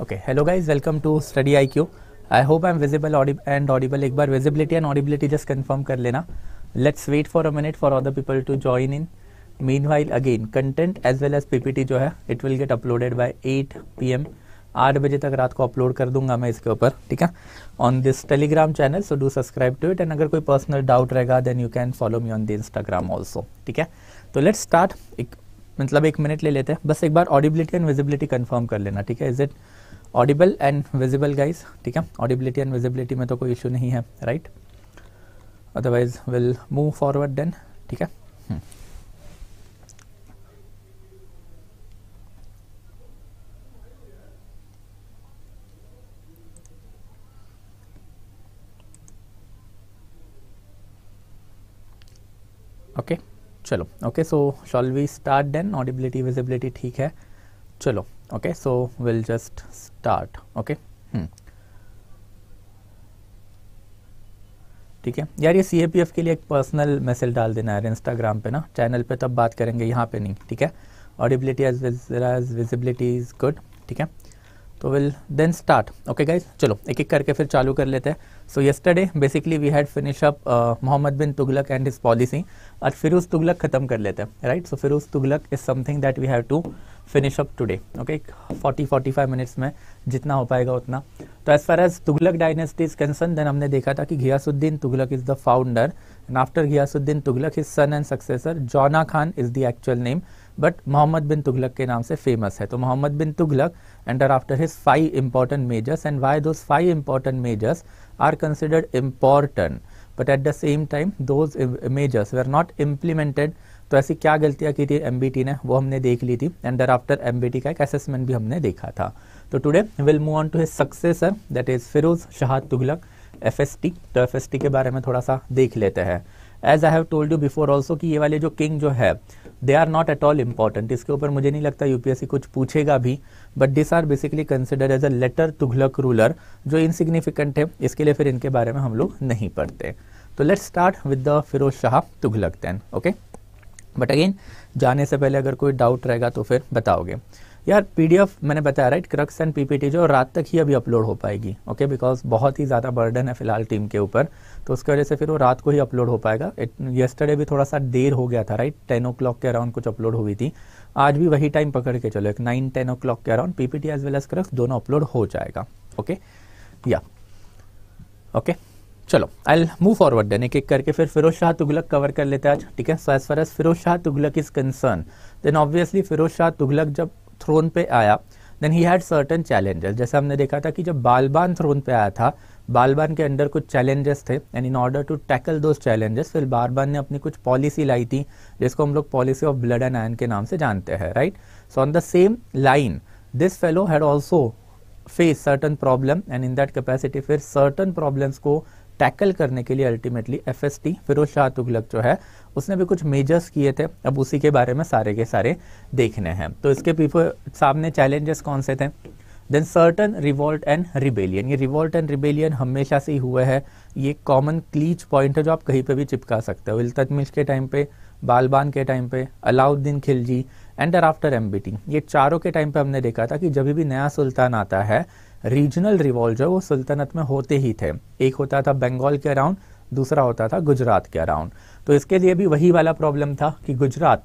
Okay hello guys welcome to study I Q I hope I am visible and audible एक बार visibility and audibility just confirm कर लेना let's wait for a minute for other people to join in meanwhile again content as well as P P T जो है it will get uploaded by eight P M आठ बजे तक रात को upload कर दूंगा मैं इसके ऊपर ठीक है on this Telegram channel so do subscribe to it and अगर कोई पर्सनल डाउट रहेगा then you can follow me on the Instagram also ठीक है तो लेट्स स्टार्ट एक मतलब एक मिनट ले लेते हैं बस एक बार ऑडिबिलिटी एंड विजिबिलिटी कन्फर्म कर लेना ठीक है is it audible and visible guys ठीक है ऑडिबिलिटी एंड विजिबिलिटी में तो कोई इशू नहीं है right otherwise will move forward then ठीक है ओके hmm. okay, चलो okay so shall we start then audibility visibility ठीक है चलो okay so will just start okay hmm. ठीक है यार ये सी के लिए एक पर्सनल मैसेज डाल देना है इंस्टाग्राम पे ना चैनल पे तब बात करेंगे यहाँ पे नहीं ठीक है audibility as as visibility is good ठीक है तो will then start okay guys चलो एक एक करके फिर चालू कर लेते हैं so yesterday basically we had finish up Mohammad bin Tughlaq and his policy आज फिरोज तुगलक खत्म कर लेते हैं right so Firoz Tughlaq is something that we have to finish up today okay 40 45 minutes में जितना हो पाएगा उतना तो as far as Tughlaq dynasty is concern then हमने देखा था कि Ghiyasuddin Tughlaq is the founder and after Ghiyasuddin Tughlaq is son and successor Jauna Khan is the actual name but Mohammad bin Tughlaq के नाम से फेमस है तो Mohammad bin Tughlaq and thereafter his five important measures and why those five important measures are considered important but at the same time those measures they are not implemented तो ऐसी क्या गलतियाँ की थी एम ने वो हमने देख ली थी एंड दर आफ्टर एम का एक असेसमेंट भी हमने देखा था तो today will move on to his successor that is Firoz Shah Tughlaq F तो एफ के बारे में थोड़ा सा देख लेते हैं as I have told you before also कि ये वाले जो किंग जो है they are not at all important इसके ऊपर मुझे नहीं लगता यूपीएससी कुछ पूछेगा भी but this are basically consider as a later Tughlaq ruler जो इनसिग्निफिकेंट है इसके लिए फिर इनके बारे में हम लोग नहीं पढ़ते तो let's start with the Firoz Shah Tughlaq then okay okay? But again जाने से पहले अगर कोई डाउट रहेगा तो फिर बताओगे यार पीडीएफ मैंने बताया राइट क्रक्स एंड पीपीटी जो रात तक ही अभी अपलोड हो पाएगी ओके बिकॉज बहुत ही ज़्यादा बर्डन है फिलहाल टीम के ऊपर तो उसकी वजह से फिर वो रात को ही अपलोड हो पाएगा येस्टरडे भी थोड़ा सा देर हो गया था right ten okay around कुछ अपलोड हुई थी आज भी वही टाइम पकड़ के चलो एक nine ten okay around PPT as well as crux दोनों अपलोड हो जाएगा ओके या ओके चलो आई मूव फॉरवर्ड देन एक एक करके फिर फिरोज शाह तुगलक कवर कर लेते हैं आज ठीक है so as far as Firoz Shah Tughlaq is concern then obviously Firoz Shah Tughlaq जब थ्रोन पे आया then he had certain challenges जैसे हमने देखा था कि जब बालबान थ्रोन पे आया था बालबान के अंडर कुछ चैलेंजेस थे and in order to tackle those challenges फिर बालबान ने अपनी कुछ पॉलिसी लाई थी जिसको हम लोग policy of blood and iron के नाम से जानते हैं right so on the same line this fellow had also face certain problem and in that capacity फिर सर्टन प्रॉब्लम्स को टैकल करने के लिए ultimately F S T Firoz Shah Tughlaq जो है उसने भी कुछ मेजर्स किए थे अब उसी के बारे में सारे के सारे देखने हैं तो इसके पीछे सामने चैलेंजेस कौन से थे then certain revolt and rebellion ये रिवॉल्ट एंड रिबेलियन हमेशा से ही हुए है ये कॉमन क्लीच पॉइंट है जो आप कहीं पर भी चिपका सकते हो इल्तमिश के टाइम पे बालबान के टाइम पे Alauddin Khilji and after M ये चारों के टाइम पे हमने देखा था कि जब भी नया सुल्तान आता है रीजनल रिवॉल्व जो है वो सुल्तनत में होते ही थे एक होता था बंगाल के अराउंड दूसरा होता था गुजरात के अराउंड तो इसके लिए भी वही वाला प्रॉब्लम था कि गुजरात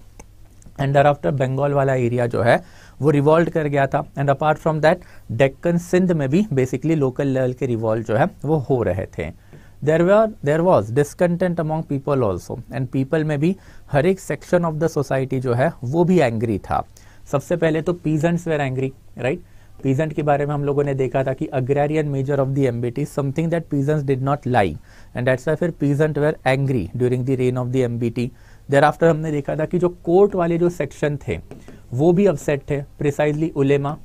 एंड आफ्टर बंगाल वाला एरिया जो है वो रिवॉल्व कर गया था and apart from that Deccan Sindh में भी बेसिकली लोकल लेवल के रिवॉल्व जो है वो हो रहे थे there were there was discontent among people also and people में भी हर एक सेक्शन ऑफ द सोसाइटी जो है वो भी एंग्री था सबसे पहले तो peasants were angry right right? Peasant के बारे में हम लोगों ने देखा था कि agrarian measure of the MBT something that peasant did not like and that's फिर peasant were angry during the reign of the MBT thereafter हमने देखा था कि जो कोर्ट वाले जो सेक्शन थे वो भी अपसेट थे प्रिसाइजली उलेमा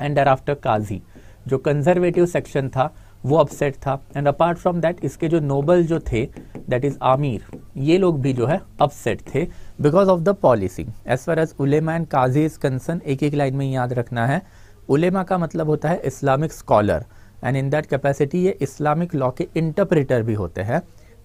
एंड देर आफ्टर काजी जो कंजर्वेटिव सेक्शन था वो अपसेट था एंड अपार्ट फ्रॉम दैट इसके जो नोबल जो थे दैट इज़ आमिर ये लोग भी जो है अपसेट थे because of the policy as far as उलेमा एंड काजी इज़ कंसर्न एक एक लाइन में याद रखना है उलेमा का मतलब होता है Islamic scholar and in that capacity ये इस्लामिक लॉ के इंटरप्रेटर भी होते हैं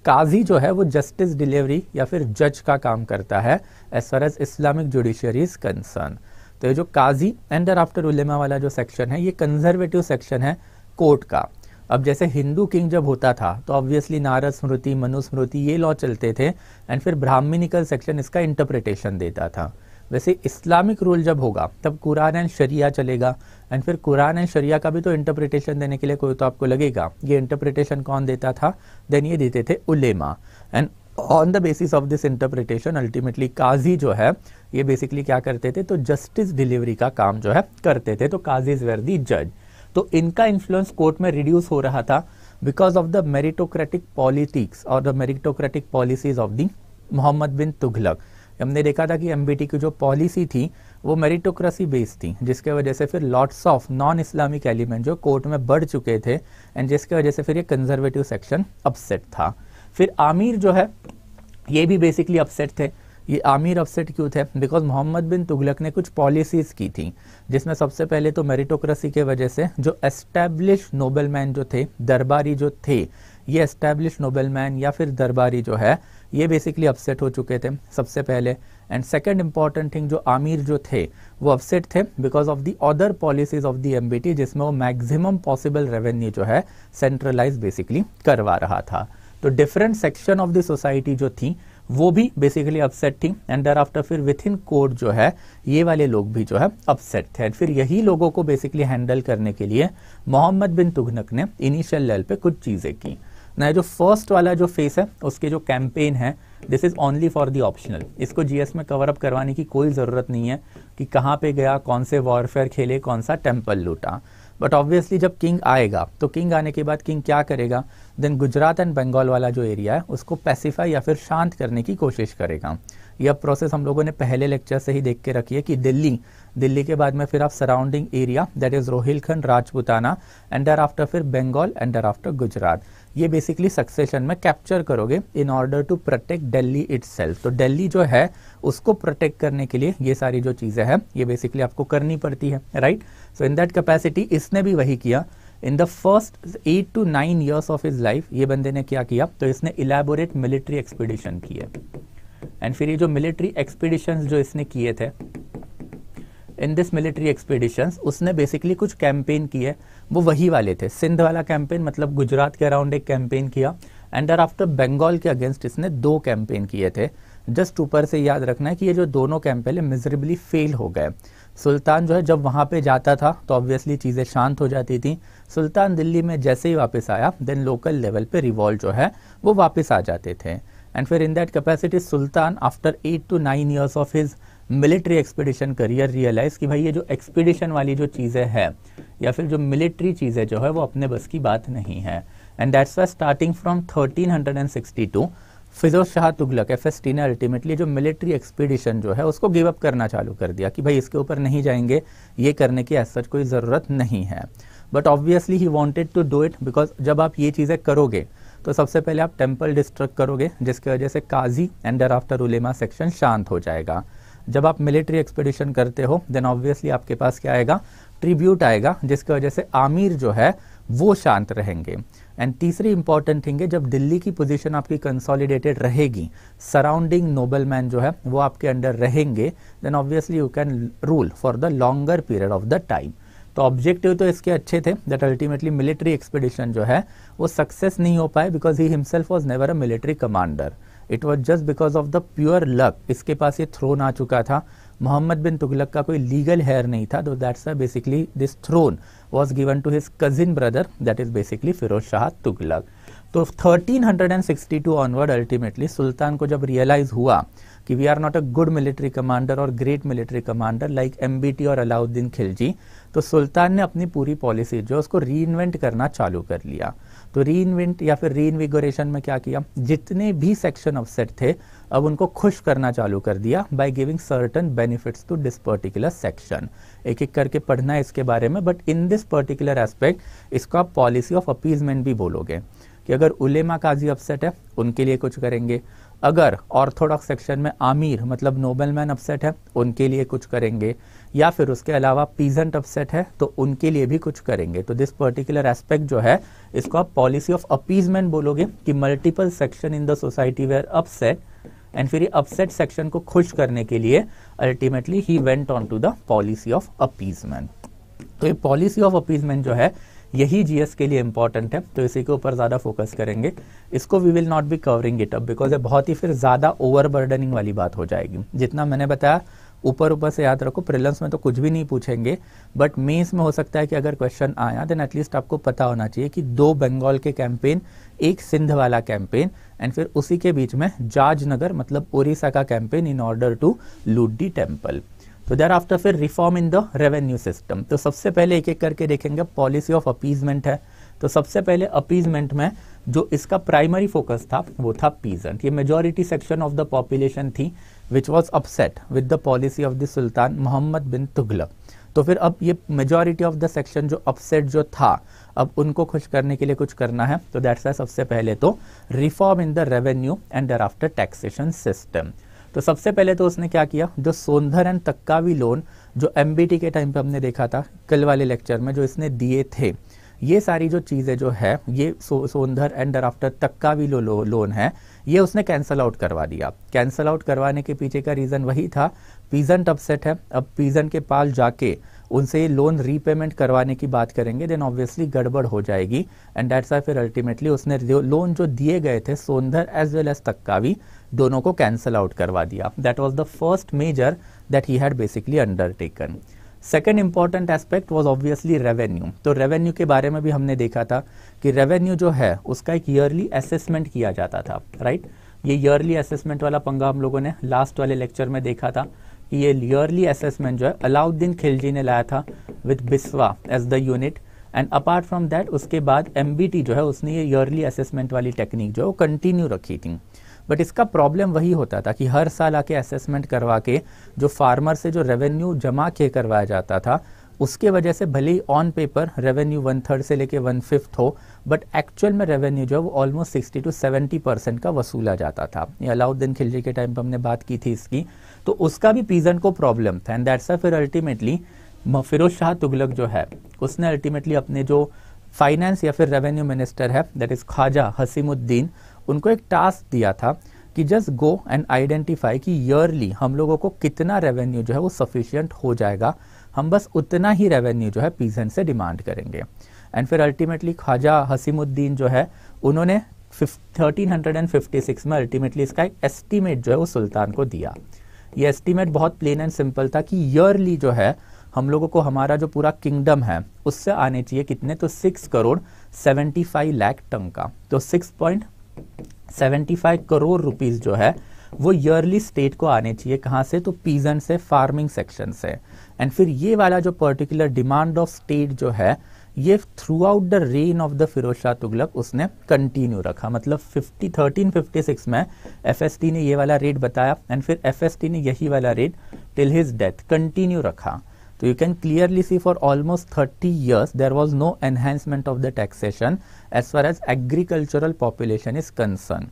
काजी जो है वो जस्टिस डिलीवरी या फिर जज का काम करता है as far as Islamic judiciary is concern तो ये जो काजी एंडर आफ्टर उलेमा वाला जो सेक्शन है ये कंजर्वेटिव सेक्शन है कोर्ट का अब जैसे हिंदू किंग जब होता था तो ऑब्वियसली नारद स्मृति मनुस्मृति ये लॉ चलते थे एंड फिर ब्राह्मणिकल सेक्शन इसका इंटरप्रिटेशन देता था वैसे इस्लामिक रूल जब होगा तब कुरान एंड शरिया चलेगा एंड फिर कुरान एंड शरिया का भी तो इंटरप्रिटेशन देने के लिए कोई तो आपको लगेगा ये इंटरप्रिटेशन कौन देता था देन ये देते थे उलेमा and on the basis of this interpretation ultimately काजी जो है ये बेसिकली क्या करते थे तो जस्टिस डिलीवरी का काम जो है करते थे तो काजीज वेर दी जज तो इनका इन्फ्लुएंस कोर्ट में रिड्यूस हो रहा था because of the meritocratic politics और the meritocratic policies of the Mohammad bin Tughlaq हमने देखा था कि एम की जो पॉलिसी थी वो मेरिटोक्रेसी बेस्ड थी जिसके वजह से फिर lots of non Islamic element जो कोर्ट में बढ़ चुके थे एंड जिसके वजह से फिर ये कंजर्वेटिव सेक्शन अपसेट था फिर आमिर जो है ये भी बेसिकली अपसेट थे ये आमिर अपसेट क्यों थे बिकॉज मोहम्मद बिन तुगलक ने कुछ पॉलिसीज़ की थी जिसमें सबसे पहले तो मेरिटोक्रेसी के वजह से जो एस्टैब्लिश मैन जो थे दरबारी जो थे ये एस्टैब्लिश नोबलमैन या फिर दरबारी जो है ये बेसिकली अपसेट हो चुके थे सबसे पहले एंड सेकेंड इंपॉर्टेंट थिंग जो आमिर जो थे वो अपसेट थे because of the other policies of the MBT जिसमें वो मैक्सिमम पॉसिबल रेवेन्यू जो है सेंट्रलाइज बेसिकली करवा रहा था तो different section of the society जो थी वो भी बेसिकली अपसेट थी एंड दर आफ्टर फिर विथ इन कोर्ट जो है ये वाले लोग भी जो है अपसेट थे एंड फिर यही लोगों को बेसिकली हैंडल करने के लिए मोहम्मद बिन तुगनक ने इनिशियल लेवल पे कुछ चीज़ें की ना जो फर्स्ट वाला जो फेस है उसके जो कैंपेन है this is only for the optional इसको जीएस में कवर अप करवाने की कोई ज़रूरत नहीं है कि कहाँ पे गया कौन से वॉरफेयर खेले कौन सा टेम्पल लूटा बट ऑब्वियसली जब किंग आएगा तो किंग आने के बाद किंग क्या करेगा देन गुजरात एंड बंगाल वाला जो एरिया है उसको पैसिफाई या फिर शांत करने की कोशिश करेगा यह प्रोसेस हम लोगों ने पहले लेक्चर से ही देख के रखी है कि दिल्ली दिल्ली के बाद में फिर आप surrounding area that is Rohilkhand Rajputana and thereafter फिर बंगाल एंडर आफ्टर गुजरात ये बेसिकली सक्सेशन में कैप्चर करोगे in order to protect Delhi its तो दिल्ली जो है उसको प्रोटेक्ट करने के लिए ये सारी जो चीज़ें हैं ये बेसिकली आपको करनी पड़ती है right so in that capacity इसने भी वही किया in the first eight to nine years of his life ये बंदे ने क्या किया तो इसने इलेबोरेट मिलिट्री एक्सपीडिशन किए एंड फिर ये जो मिलिट्री एक्सपीडिशन जो इसने किए थे इन दिस मिलिट्री एक्सपीडिशन उसने बेसिकली कुछ कैंपेन किए वो वही वाले थे सिंध वाला कैंपेन मतलब गुजरात के अराउंड एक कैंपेन किया एंड आर आफ्टर बंगाल के अगेंस्ट इसने दो कैंपेन किए थे जस्ट ऊपर से याद रखना है कि ये जो दोनों कैंपेन है मिजरेबली फेल हो गए सुल्तान जो है जब वहाँ पे जाता था तो ऑब्वियसली चीज़ें शांत हो जाती थी सुल्तान दिल्ली में जैसे ही वापस आया देन लोकल लेवल पे रिवॉल्व जो है वो वापस आ जाते थे एंड फिर इन दैट कैपेसिटी सुल्तान after eight to nine years of his military expedition career realise कि भाई ये जो एक्सपीडिशन वाली जो चीज़ें हैं या फिर जो मिलिट्री चीज़ें जो है वो अपने बस की बात नहीं है and that's why starting from 1362 Firoz Shah Tughlaq F S T ने अल्टीमेटली जो मिलिट्री एक्सपीडिशन जो है उसको गिव अप करना चालू कर दिया कि भाई इसके ऊपर नहीं जाएंगे ये करने की एज सच कोई ज़रूरत नहीं है but obviously he wanted to do it because जब आप ये चीज़ें करोगे तो सबसे पहले आप टेम्पल डिस्ट्रक्ट करोगे जिसकी वजह से काजी एंडर आफ्टर उलेमा सेक्शन शांत हो जाएगा जब आप मिलिट्री एक्सपेडिशन करते हो देन ऑब्वियसली आपके पास क्या आएगा ट्रिब्यूट आएगा जिसकी वजह से आमिर जो है वो शांत रहेंगे एंड तीसरी इंपॉर्टेंट थिंग है जब दिल्ली की पोजीशन आपकी कंसोलिडेटेड रहेगी सराउंडिंग नोबल मैन जो है वो आपके अंडर रहेंगे then obviously you can rule for the longer period of the time तो ऑब्जेक्टिव तो इसके अच्छे थे दैट अल्टीमेटली मिलिट्री एक्सपीडिशन जो है वो सक्सेस नहीं हो पाए because he himself was never a military commander it was just because of the pure luck इसके पास ये थ्रोन आ चुका था मोहम्मद बिन तुगलक का कोई लीगल हेयर नहीं था तो that's basically this throne was given to his cousin brother that is basically Firoz Shah Tughlaq तो 1362 ऑनवर्ड अल्टीमेटली सुल्तान को जब रियलाइज हुआ कि we are not a good military commander और great military commander like M और अलाउद्दीन खिलजी तो सुल्तान ने अपनी पूरी पॉलिसी जो उसको री करना चालू कर लिया तो री या फिर री में क्या किया जितने भी सेक्शन ऑफसेट थे अब उनको खुश करना चालू कर दिया by giving certain benefits to this particular section एक एक करके पढ़ना है इसके बारे में but in this particular aspect इसको आप पॉलिसी ऑफ अपीजमेंट भी बोलोगे कि अगर उलेमा काजी अपसेट है उनके लिए कुछ करेंगे अगर ऑर्थोडॉक्स सेक्शन में आमिर मतलब नोबेलमैन मैन अपसेट है उनके लिए कुछ करेंगे या फिर उसके अलावा पीजेंट अपसेट है तो उनके लिए भी कुछ करेंगे तो दिस पर्टिकुलर एस्पेक्ट जो है इसको आप पॉलिसी ऑफ अपीजमेंट बोलोगे कि multiple section in the society were upset and फिर अपसेट सेक्शन को खुश करने के लिए ultimately he went on to the policy of appeasement तो ये पॉलिसी ऑफ अपीजमेंट जो है यही जीएस के लिए इंपॉर्टेंट है तो इसी के ऊपर ज़्यादा फोकस करेंगे इसको we will not be covering it up because ये बहुत ही फिर ज़्यादा ओवरबर्डनिंग वाली बात हो जाएगी जितना मैंने बताया ऊपर ऊपर से याद रखो प्रिलम्स में तो कुछ भी नहीं पूछेंगे बट मेंस में हो सकता है कि अगर क्वेश्चन आया देन एटलीस्ट आपको पता होना चाहिए कि दो बंगाल के कैंपेन एक सिंध वाला कैंपेन एंड फिर उसी के बीच में जाजनगर मतलब ओरिसा का campaign in order to loot temple तो देर आफ्टर फिर reform in the revenue system तो सबसे पहले एक एक करके देखेंगे पॉलिसी ऑफ अपीजमेंट है तो सबसे पहले अपीजमेंट में जो इसका प्राइमरी फोकस था वो था पीजेंट ये majority section of the population थी which was upset with the policy of the सुल्तान मोहम्मद बिन तुगलक तो फिर अब ये मेजॉरिटी ऑफ द सेक्शन जो अपसेट जो था अब उनको खुश करने के लिए कुछ करना है तो दैट्स वाई सबसे पहले तो reform in the revenue and thereafter taxation system तो सबसे पहले तो उसने क्या किया जो सोंधर एंड तक्कावी लोन जो एम के टाइम पे हमने देखा था कल वाले लेक्चर में जो इसने दिए थे ये सारी जो चीज़ें जो है ये सो, सोंधर एंड डराफ्टर तक का भी लो, लो, लोन है ये उसने कैंसिल आउट करवा दिया कैंसल आउट करवाने के पीछे का रीज़न वही था पीजेंट अपसेट है अब पीजेंट के पास जाके उनसे लोन रीपेमेंट करवाने की बात करेंगे देन ऑब्वियसली गड़बड़ हो जाएगी एंड दैट्स आई फिर अल्टीमेटली उसने लोन जो दिए गए थे सोंधर एज वेल एज तक्कावी दोनों को कैंसल आउट करवा दिया that was the first major that he had basically undertaken second important aspect was obviously revenue तो रेवेन्यू के बारे में भी हमने देखा था कि रेवेन्यू जो है उसका एक ईयरली असेसमेंट किया जाता था राइट right? ये ईयरली असेसमेंट वाला पंगा हम लोगों ने लास्ट वाले लेक्चर में देखा था कि ये ईयरली असेसमेंट जो है अलाउद्दीन खिलजी ने लाया था विद बिस्वा as the unit and apart from that उसके बाद एम जो है उसने ये ईयरली असेसमेंट वाली टेक्निक जो है वो कंटिन्यू रखी थी बट इसका प्रॉब्लम वही होता था कि हर साल आके असेसमेंट करवा के जो फार्मर से जो रेवेन्यू जमा के करवाया जाता था उसके वजह से भले ही on paper revenue one third से लेके वन फिफ्थ हो बट एक्चुअल में रेवेन्यू जो है वो almost sixty to seventy percent का वसूला जाता था ये अलाउद्दीन खिलजी के टाइम पर हमने बात की थी इसकी तो उसका भी पीजेंट को प्रॉब्लम था एंड दैट्स फिर अल्टीमेटली फिरोज शाह तुगलक जो है उसने अल्टीमेटली अपने जो फाइनेंस या फिर रेवेन्यू मिनिस्टर है दैट इज़ ख्वाजा हसीमुद्दीन उनको एक टास्क दिया था कि जस्ट गो एंड आइडेंटिफाई कि ईयरली हम लोगों को कितना रेवेन्यू जो है वो सफिशियंट हो जाएगा हम बस उतना ही रेवेन्यू जो है पीजेंट से डिमांड करेंगे एंड फिर अल्टीमेटली ख्वाजा हसीमुद्दीन जो है उन्होंने thirteen hundred and fifty six में अल्टीमेटली इसका एक एस्टीमेट जो है वो सुल्तान को दिया ये एस्टीमेट बहुत प्लेन एंड सिंपल था कि ईयरली जो है हम लोगों को हमारा जो पूरा किंगडम है उससे आने चाहिए कितने तो six crore seventy five lakh ton का तो सिक्स पॉइंट 75 करोड़ रुपीस जो है वो ईयरली स्टेट को आने चाहिए कहाँ से तो पीजन से फार्मिंग सेक्शन से एंड फिर ये वाला जो पर्टिकुलर डिमांड ऑफ स्टेट जो है ये throughout the reign of the Firoz Shah Tughlaq उसने कंटिन्यू रखा मतलब 50 1356 में एफएसटी ने ये वाला रेट बताया एंड फिर एफएसटी ने यही वाला rate till his death continue रखा तो you can clearly see for almost thirty years there was no enhancement of the taxation as far as agricultural population is concern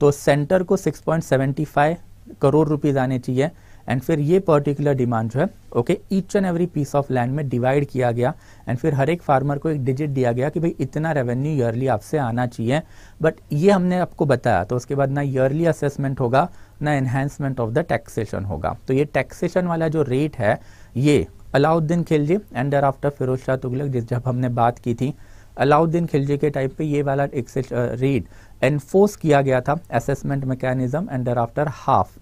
तो सेंटर को 6.75 crore rupees आने चाहिए एंड फिर ये पर्टिकुलर डिमांड जो है okay each and every piece of land में divide किया गया एंड फिर हर एक फार्मर को एक डिजिट दिया गया कि भाई इतना रेवेन्यू ईयरली आपसे आना चाहिए बट ये हमने आपको बताया तो उसके बाद ना ईयरली असेसमेंट होगा ना एनहेंसमेंट ऑफ द टैक्सेशन होगा तो ये टैक्सेशन वाला जो रेट है ये Alauddin Khilji and thereafter Firoz Shah Tughlaq जिस जब हमने बात की थी अलाउद्दीन खिलजी के टाइम पे ये वाला रीड एनफोर्स किया गया था assessment mechanism and thereafter half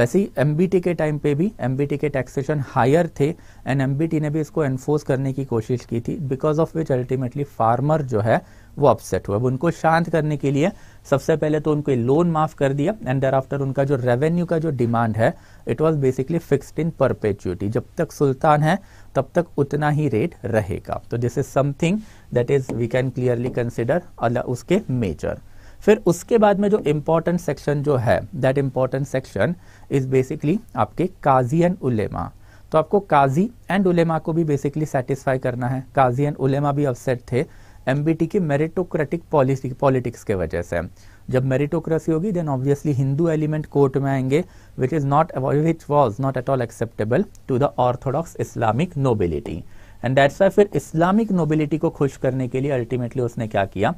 वैसे ही एम के टाइम पे भी एम के टैक्सेशन हायर थे एंड एम ने भी इसको एनफोर्स करने की कोशिश की थी because of which ultimately farmer जो है वो अपसेट हुआ उनको शांत करने के लिए सबसे पहले तो उनको लोन माफ़ कर दिया एंड देर आफ्टर उनका जो रेवेन्यू का जो डिमांड है it was basically fixed in perpetuity जब तक सुल्तान है तब तक उतना ही रेट रहेगा तो this is something that is we can clearly consider उसके मेजर फिर उसके बाद में जो इम्पोर्टेंट सेक्शन जो है that important section is basically आपके काजी एंड उलेमा तो आपको काजी एंड उलेमा को भी बेसिकली सेटिस्फाई करना है काजी एंड उलेमा भी अपसेट थे एमबीटी की मेरिटोक्रेटिक पॉलिसी पॉलिटिक्स के वजह से जब मेरिटोक्रेसी होगी then obviously Hindu element court में आएंगे which is not which was not at all acceptable to the orthodox Islamic nobility and that's why फिर इस्लामिक नोबिलिटी को खुश करने के लिए अल्टीमेटली उसने क्या किया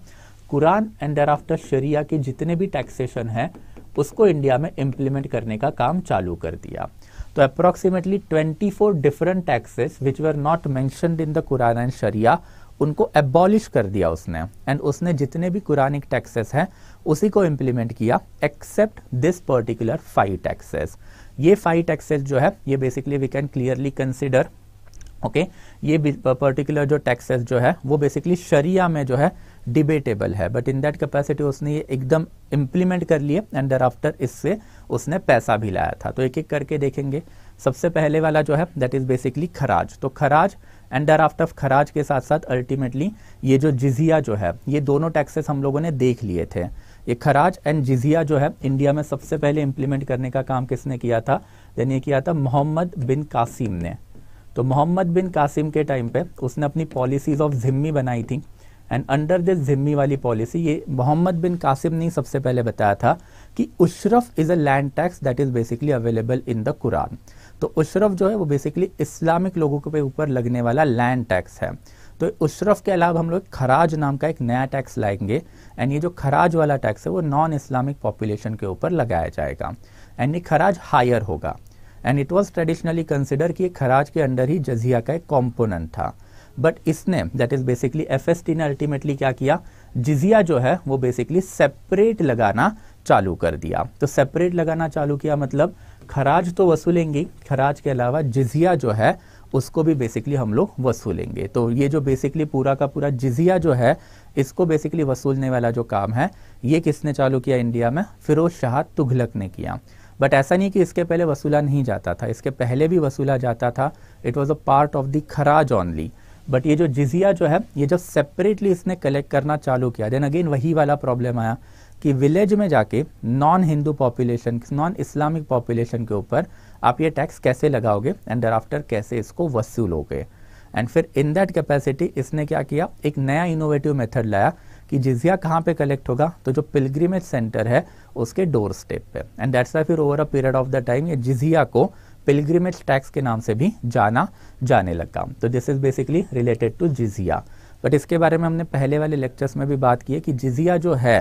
कुरान एंड डेर आफ्टर शरिया के जितने भी टैक्सेशन हैं उसको इंडिया में इम्प्लीमेंट करने का काम चालू कर दिया तो approximately 24 different taxes which were not mentioned in the Quran and शरिया उनको एबॉलिश कर दिया उसने एंड उसने जितने भी कुरानिक टैक्सेस हैं उसी को इम्प्लीमेंट किया except this particular five taxes ये फाइव टैक्सेस जो है ये basically we can clearly consider okay ये पर्टिकुलर जो टैक्सेस जो है वो बेसिकली शरिया में जो है डिबेटेबल है बट इन दैट कैपेसिटी उसने ये एकदम इम्प्लीमेंट कर लिए एंड दर आफ्टर इससे उसने पैसा भी लाया था तो एक एक करके देखेंगे सबसे पहले वाला जो है दैट इज़ बेसिकली खराज तो खराज एंड डर ऑफ खराज के साथ साथ अल्टीमेटली ये जो जिजिया जो है ये दोनों टैक्सेस हम लोगों ने देख लिए थे ये खराज एंड जिजिया जो है इंडिया में सबसे पहले इम्प्लीमेंट करने का काम किसने किया था देन ये किया था मोहम्मद बिन कासिम ने तो मोहम्मद बिन कासिम के टाइम पे उसने अपनी पॉलिसीज ऑफ जिम्मी बनाई थी एंड अंडर दिस जिम्मी वाली पॉलिसी ये मोहम्मद बिन कासिम ने सबसे पहले बताया था कि उशरफ is a land tax that is basically available in the Quran तो उशरफ जो है वो बेसिकली इस्लामिक लोगों के ऊपर लगने वाला लैंड टैक्स है तो उशरफ के अलावा हम लोग खराज नाम का एक नया टैक्स लाएंगे एंड ये जो खराज वाला टैक्स है वो नॉन इस्लामिक पॉपुलेशन के ऊपर लगाया जाएगा एंड ये खराज हायर होगा and it was traditionally consider कि खराज के अंडर ही जजिया का एक कॉम्पोनेंट था बट इसने दैट इज़ बेसिकली एफ ने अल्टीमेटली क्या किया जिजिया जो है वो बेसिकली सेपरेट लगाना चालू कर दिया तो सेपरेट लगाना चालू किया मतलब खराज तो वसूलेंगे खराज के अलावा जिजिया जो है उसको भी बेसिकली हम लोग वसूलेंगे तो ये जो बेसिकली पूरा का पूरा जिजिया जो है इसको बेसिकली वसूलने वाला जो काम है ये किसने चालू किया इंडिया में फिरोज शाह तुगलक ने किया बट ऐसा नहीं कि इसके पहले वसूला नहीं जाता था इसके पहले भी वसूला जाता था it was a part of the खराज ऑनली बट ये जो जिजिया जो है ये जब सेपरेटली इसने कलेक्ट करना चालू किया देन अगेन वही वाला प्रॉब्लम आया कि विलेज में जाके non Hindu population non Islamic population के ऊपर आप ये टैक्स कैसे लगाओगे एंड डर आफ्टर कैसे इसको वसूलोगे एंड फिर इन दैट कैपेसिटी इसने क्या किया एक नया इनोवेटिव मेथड लाया कि जिजिया कहाँ पे कलेक्ट होगा तो जो पिलग्रीमेज सेंटर है उसके डोर स्टेप पे एंड दैट्स फिर over a period of the time ये जिजिया को पिलग्रीमेज टैक्स के नाम से भी जाना जाने लगा तो this is basically related to जिजिया बट इसके बारे में हमने पहले वाले लेक्चर्स में भी बात की है कि जिजिया जो है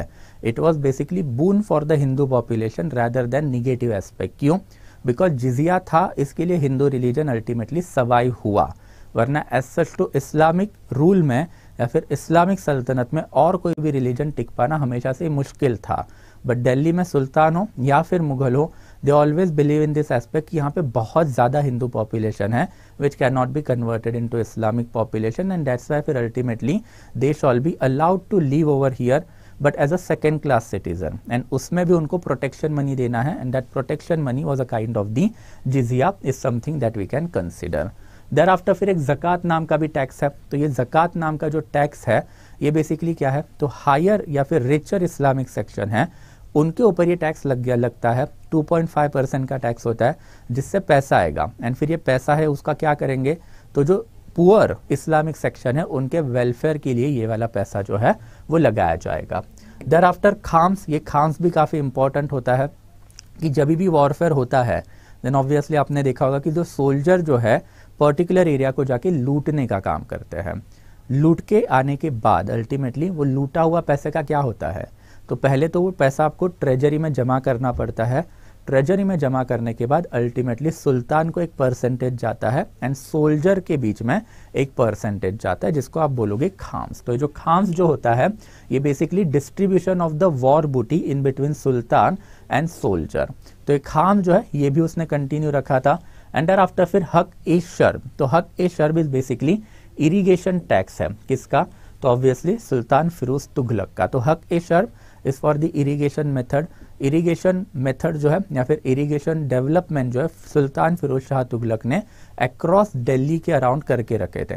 it was basically boon for the Hindu population rather than negative aspect क्यों बिकॉज जिजिया था इसके लिए हिंदू रिलीजन अल्टीमेटली सवाई हुआ वरना as such to Islamic rule में या फिर इस्लामिक सल्तनत में और कोई भी रिलीजन टिक पाना हमेशा से मुश्किल था बट दिल्ली में सुल्तान हो या फिर मुगल हो they always believe in this aspect यहाँ पे बहुत ज़्यादा हिंदू पॉपुलेशन है which can not be converted into Islamic population and that's why फिर ultimately they shall be allowed to live over here but as a second class citizen and उसमें भी उनको protection money देना है and that protection money was a kind of the जिजिया is something that we can consider there thereafter फिर एक जक़ात नाम का भी टैक्स है तो ये जक़ात नाम का जो टैक्स है ये बेसिकली क्या है तो हायर या फिर रिचर इस्लामिक सेक्शन है उनके ऊपर ये टैक्स लग गया लगता है 2.5 परसेंट का टैक्स होता है जिससे पैसा आएगा एंड फिर ये पैसा है उसका क्या करेंगे तो जो पुअर इस्लामिक सेक्शन है उनके वेलफेयर के लिए ये वाला पैसा जो है वो लगाया जाएगा दर आफ्टर खाम्स ये खाम्स भी काफ़ी इंपॉर्टेंट होता है कि जब भी वॉरफेयर होता है देन ऑब्वियसली आपने देखा होगा कि जो सोल्जर जो है पर्टिकुलर एरिया को जाके लूटने का काम करते हैं लूट के आने के बाद अल्टीमेटली वो लूटा हुआ पैसे का क्या होता है तो पहले तो वो पैसा आपको ट्रेजरी में जमा करना पड़ता है ट्रेजरी में जमा करने के बाद अल्टीमेटली सुल्तान को एक परसेंटेज जाता है एंड सोल्जर के बीच में एक परसेंटेज जाता है जिसको आप बोलोगे खाम्स तो ये जो खाम्स जो होता है ये basically distribution of the war booty in between सुल्तान एंड सोल्जर तो ये खाम जो है ये भी उसने कंटिन्यू रखा था एंड आफ्टर फिर हक ए शर्ब तो हक ए शर्ब इज बेसिकली इरीगेशन टैक्स है किसका तो ऑब्वियसली सुल्तान फिरोज तुगलक का तो हक ए शर्ब is for the irrigation method irrigation method जो है या फिर इरीगेशन डेवलपमेंट जो है सुल्तान फिरोज शाह तुगलक ने अक्रॉस दिल्ली के अराउंड करके रखे थे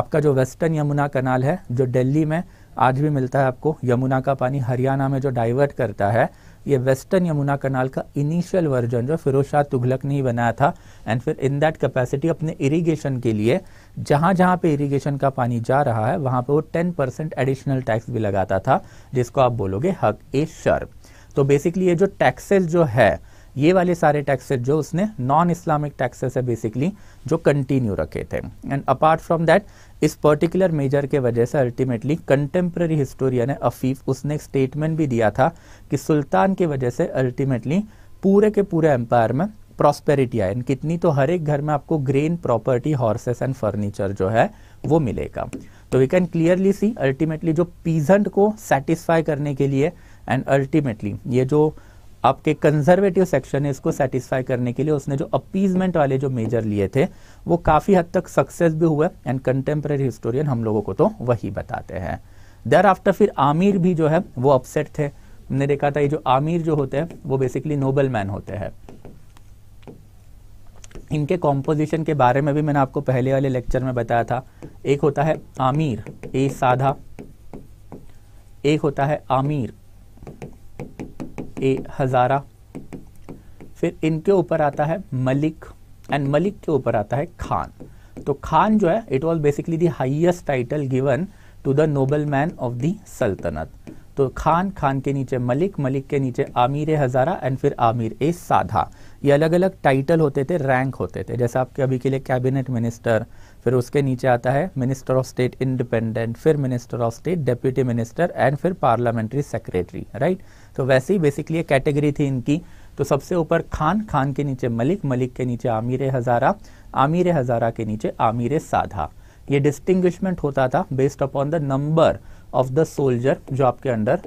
आपका जो वेस्टर्न यमुना कनाल है जो दिल्ली में आज भी मिलता है आपको यमुना का पानी हरियाणा में जो डाइवर्ट करता है ये वेस्टर्न यमुना कनाल का इनिशियल वर्जन जो फिरोज शाह तुगलक ने ही बनाया था एंड फिर इन दैट कैपेसिटी अपने इरिगेशन के लिए जहाँ जहाँ पे इरिगेशन का पानी जा रहा है वहाँ पे वो टेन परसेंट एडिशनल टैक्स भी लगाता था जिसको आप बोलोगे हक ए शर तो बेसिकली ये जो टैक्सेस जो है ये वाले सारे टैक्सेस जो उसने नॉन इस्लामिक टैक्सेस है बेसिकली जो कंटिन्यू रखे थे एंड अपार्ट फ्रॉम दैट इस पर्टिकुलर मेजर के वजह से अल्टीमेटली कंटेम्प्रेरी हिस्टोरियन है अफीफ उसने एक स्टेटमेंट भी दिया था कि सुल्तान की वजह से अल्टीमेटली पूरे के पूरे एम्पायर में प्रॉस्पेरिटी आए कितनी तो हर एक घर में आपको grain property horses and furniture जो है वो मिलेगा तो we can clearly see ultimately जो पीजेंट को सेटिस्फाई करने के लिए एंड अल्टीमेटली ये जो आपके कंजर्वेटिव सेक्शन है इसको सेटिस्फाई करने के लिए उसने जो अपीजमेंट वाले जो मेजर लिए थे वो काफ़ी हद तक सक्सेस भी हुए एंड कंटेम्प्रेरी हिस्टोरियन हम लोगों को तो वही बताते हैं देर आफ्टर फिर आमिर भी जो है वो अपसेट थे हमने देखा था ये जो आमिर जो होते हैं वो बेसिकली नोबल मैन होते हैं इनके कॉम्पोजिशन के बारे में भी मैंने आपको पहले वाले लेक्चर में बताया था एक होता है आमिर ए साधा एक होता है आमिर ए हज़ारा फिर इनके ऊपर आता है मलिक एंड मलिक के ऊपर आता है खान तो खान जो है it was basically the highest title given to the nobleman of the सल्तनत तो खान खान के नीचे मलिक मलिक के नीचे आमिर हज़ारा एंड फिर आमिर ए साधा ये अलग अलग टाइटल होते थे रैंक होते थे जैसे आपके अभी के लिए कैबिनेट मिनिस्टर फिर उसके नीचे आता है मिनिस्टर ऑफ स्टेट इंडिपेंडेंट फिर minister of state deputy minister and फिर पार्लियामेंट्री सेक्रेटरी राइट तो वैसे ही बेसिकली ये कैटेगरी थी इनकी तो सबसे ऊपर खान खान के नीचे मलिक मलिक के नीचे आमिर हज़ारा आमिर हज़ारा के नीचे आमिर साधा ये डिस्टिंग्विशमेंट होता था based upon the number of the soldier जो आपके अंडर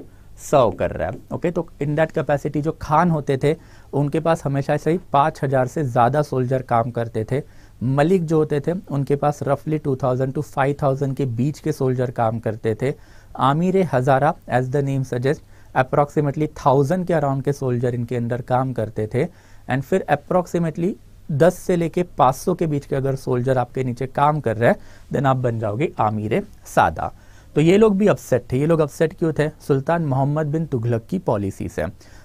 सर्व कर रहा है ओके तो इन दैट कैपेसिटी जो खान होते थे उनके पास हमेशा से ही पाँच हज़ार से ज़्यादा सोल्जर काम करते थे मलिक जो होते थे उनके पास रफली 2000 टू 5000 के बीच के सोल्जर काम करते थे आमिर हज़ारा as the name suggest approximately thousand के अराउंड के सोल्जर इनके अंदर काम करते थे एंड फिर अप्रॉक्सीमेटली दस से लेके सौ के बीच के अगर सोल्जर आपके नीचे काम कर रहे हैं देन आप बन जाओगे आमिर सादा तो ये लोग भी अपसेट थे ये लोग अपसेट क्यों थे सुल्तान मोहम्मद बिन तुगलक की पॉलिसी से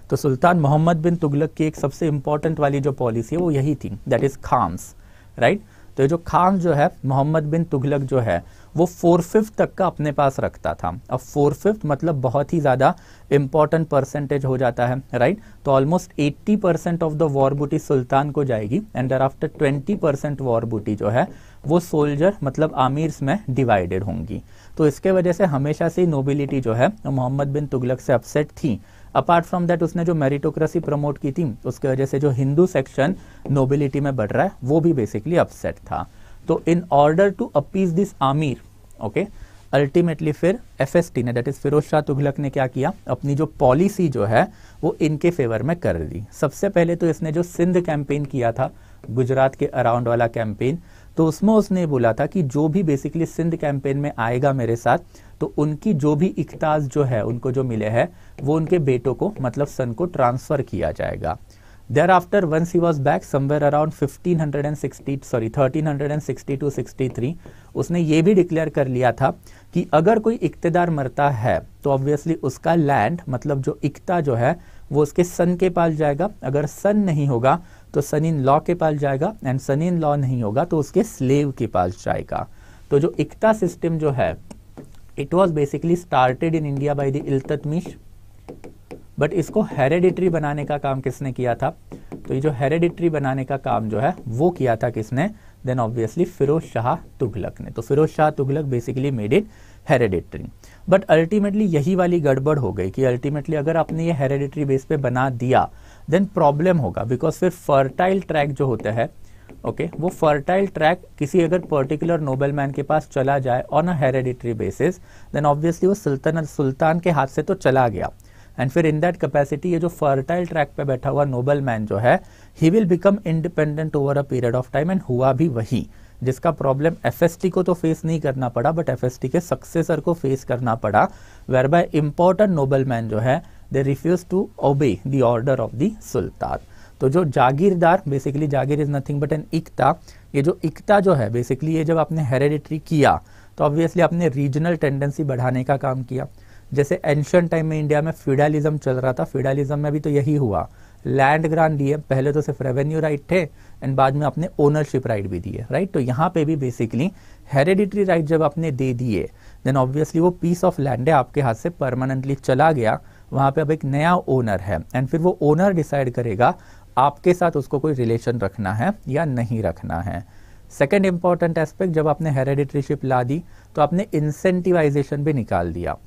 तो सुल्तान मोहम्मद बिन तुगलक की एक सबसे इंपॉर्टेंट वाली जो पॉलिसी है वो यही थी दैट इज़ खाम्स राइट तो जो खान जो है मोहम्मद बिन तुगलक जो है वो फोर फिफ्थ तक का अपने पास रखता था अब फोर फिफ्थ मतलब बहुत ही ज़्यादा इम्पॉर्टेंट परसेंटेज हो जाता है राइट तो almost 80 percent of the war booty सुल्तान को जाएगी and thereafter twenty percent war booty जो है वो सोल्जर मतलब आमिर्स में डिवाइडेड होंगी तो इसके वजह से हमेशा से नोबिलिटी जो है मोहम्मद बिन तुगलक से अपसेट थी अपार्ट फ्रॉम दैट उसने जो मेरिटोक्रेसी प्रमोट की थी उसकी वजह से जो हिंदू सेक्शन नोबिलिटी में बढ़ रहा है वो भी बेसिकली अपसेट था तो in order to appease this आमिर ओके अल्टीमेटली फिर एफ एस टी ने दैट इज़ फिरोज शाह तुगलक ने क्या किया अपनी जो पॉलिसी जो है वो इनके फेवर में कर दी सबसे पहले तो इसने जो सिंध कैंपेन किया था गुजरात के अराउंड वाला कैंपेन तो उसमें उसने बोला था कि जो भी बेसिकली सिंध कैंपेन में आएगा मेरे साथ तो उनकी जो भी इकताज जो है उनको जो मिले हैं वो उनके बेटों को मतलब सन को ट्रांसफ़र किया जाएगा thereafter once he was back somewhere around fifteen hundred and sixty sorry thirteen hundred and sixty two sixty three उसने ये भी डिक्लेयर कर लिया था कि अगर कोई इकतेदार मरता है तो ऑब्वियसली उसका लैंड मतलब जो इकता जो है वो उसके सन के पास जाएगा अगर सन नहीं होगा तो सन इन लॉ के पास जाएगा एंड सन इन लॉ नहीं होगा तो उसके स्लेव के पास जाएगा तो जो इकता सिस्टम जो है it was basically started in India by the Iltutmish but इसको हेरेडिटरी बनाने का काम किसने किया था तो ये जो हेरेडिटरी बनाने का काम जो है वो किया था किसने देन ऑब्वियसली फिरोज शाह तुगलक ने तो Firoz Shah Tughlaq basically made it hereditary but ultimately यही वाली गड़बड़ हो गई कि अल्टीमेटली अगर आपने ये हेरेडिटरी बेस पे बना दिया देन प्रॉब्लम होगा बिकॉज फिर फर्टाइल ट्रैक जो होता है ओके okay, वो फर्टाइल ट्रैक किसी अगर पर्टिकुलर नोबल मैन के पास चला जाए on a hereditary basis then obviously वो सुल्तान सुल्तान के हाथ से तो चला गया एंड फिर इन दैट कैपेसिटी ये जो फर्टाइल ट्रैक पे बैठा हुआ नोबल मैन जो है he will become independent over a period of time and हुआ भी वही जिसका प्रॉब्लम एफ को तो फेस नहीं करना पड़ा बट एफ के सक्सेसर को फेस करना पड़ा whereby important nobleman जो है they refuse to obey the order of the सुल्तान तो जो जागीरदार बेसिकली जागीर इज नथिंग बट एन इकता ये जो इकता जो है बेसिकली ये जब आपने हेरेडिटरी किया तो ऑब्वियसली आपने रीजनल टेंडेंसी बढ़ाने का काम किया जैसे एंशंट टाइम में इंडिया में फ्यूडलिज्म चल रहा था फ्यूडलिज्म में भी तो यही हुआ लैंड ग्रांट दिए पहले तो सिर्फ रेवेन्यू राइट थे एंड बाद में आपने ओनरशिप राइट भी दिए राइट तो यहाँ पे भी बेसिकली हेरिडिटरी राइट जब आपने दे दिए देन ऑब्वियसली वो पीस ऑफ लैंड है आपके हाथ से परमानेंटली चला गया वहां पे अब एक नया ओनर है एंड फिर वो ओनर डिसाइड करेगा आपके साथ उसको कोई रिलेशन रखना है या नहीं रखना है सेकेंड इंपॉर्टेंट एस्पेक्ट जब आपने हेरेडिटरीशिप ला दी तो आपने इंसेंटिवाइजेशन भी निकाल दिया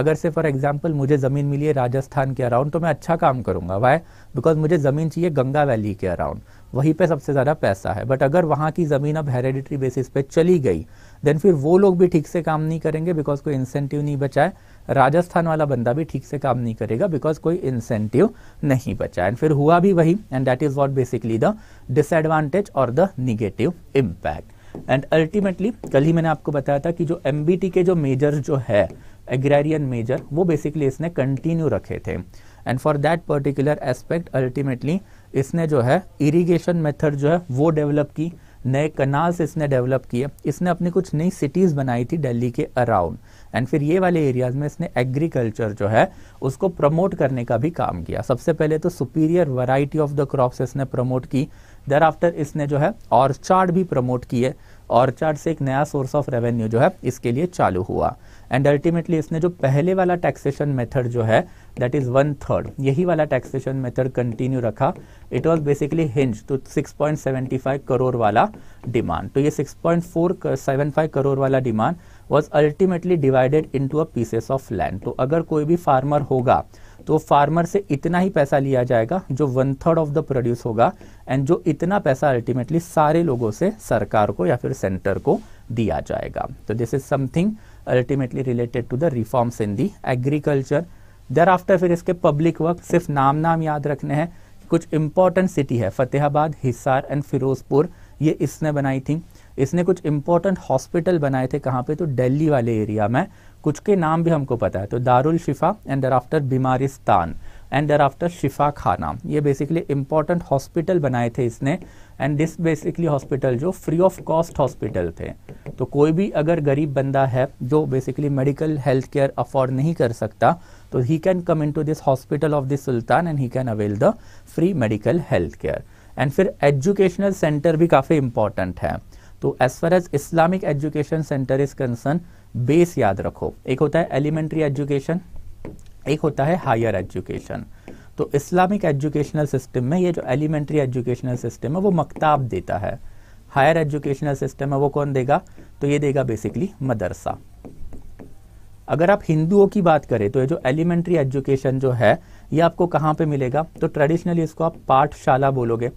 अगर से फॉर एग्जाम्पल मुझे ज़मीन मिली है राजस्थान के अराउंड तो मैं अच्छा काम करूंगा वाई बिकॉज मुझे ज़मीन चाहिए गंगा वैली के अराउंड वहीं पे सबसे ज़्यादा पैसा है बट अगर वहाँ की ज़मीन अब हेरेडिटरी बेसिस पे चली गई देन फिर वो लोग भी ठीक से काम नहीं करेंगे बिकॉज कोई इंसेंटिव नहीं बचा है राजस्थान वाला बंदा भी ठीक से काम नहीं करेगा बिकॉज कोई इंसेंटिव नहीं बचा एंड फिर हुआ भी वही and that is what basically the disadvantage और the negative impact and ultimately कल ही मैंने आपको बताया था कि जो एम के जो मेजर जो है एग्रेरियन मेजर वो बेसिकली इसने कंटिन्यू रखे थे and for that particular aspect ultimately इसने जो है इरीगेशन मेथड जो है वो डेवलप की नए कनाल्स इसने डेवलप किए इसने अपनी कुछ नई सिटीज़ बनाई थी दिल्ली के अराउंड एंड फिर ये वाले एरियाज़ में इसने एग्रीकल्चर जो है उसको प्रमोट करने का भी काम किया सबसे पहले तो superior variety of the crops इसने प्रमोट की दर आफ्टर इसने जो है ऑर्चार्ड भी प्रमोट किए ऑर्चार्ड से एक नया सोर्स ऑफ रेवेन्यू जो है इसके लिए चालू हुआ एंड अल्टीमेटली इसने जो पहले वाला टैक्सेशन मेथड जो है दैट इज़ वन थर्ड यही वाला टैक्सेशन मेथड कंटिन्यू रखा it was basically hinge to 6.75 crore वाला डिमांड तो ये 6.475 करोड़ वाला demand was ultimately divided into a pieces of land तो अगर कोई भी फार्मर होगा तो फार्मर से इतना ही पैसा लिया जाएगा जो one third of the produce होगा एंड जो इतना पैसा अल्टीमेटली सारे लोगों से सरकार को या फिर सेंटर को दिया जाएगा तो this is something ultimately related to the reforms in the agriculture thereafter फिर इसके पब्लिक वर्क सिर्फ नाम नाम याद रखने हैं कुछ इंपॉर्टेंट सिटी है फतेहाबाद हिसार एंड फिरोजपुर ये इसने बनाई थी इसने कुछ इंपॉर्टेंट हॉस्पिटल बनाए थे कहाँ पे तो दिल्ली वाले एरिया में कुछ के नाम भी हमको पता है तो Darul Shifa and after Bimaristan and after Shifa Khana ये बेसिकली इंपॉर्टेंट हॉस्पिटल बनाए थे इसने एंड दिस बेसिकली हॉस्पिटल जो फ्री ऑफ कॉस्ट हॉस्पिटल थे तो कोई भी अगर गरीब बंदा है जो basically medical health care afford नहीं कर सकता he can come into this hospital of this सुल्तान and he can avail the free medical health care and फिर एजुकेशनल सेंटर भी काफ़ी इंपॉर्टेंट है तो as far as Islamic education centre is concern बेस याद रखो एक होता है एलिमेंट्री एजुकेशन एक होता है हायर एजुकेशन तो इस्लामिक एजुकेशनल सिस्टम में ये जो एलिमेंट्री एजुकेशनल सिस्टम है वो मकताब देता है हायर एजुकेशनल सिस्टम है वो कौन देगा तो ये देगा बेसिकली मदरसा अगर आप हिंदुओं की बात करें तो ये जो एलिमेंट्री एजुकेशन जो है ये आपको कहाँ पे मिलेगा तो ट्रेडिशनली इसको आप पाठशाला बोलोगे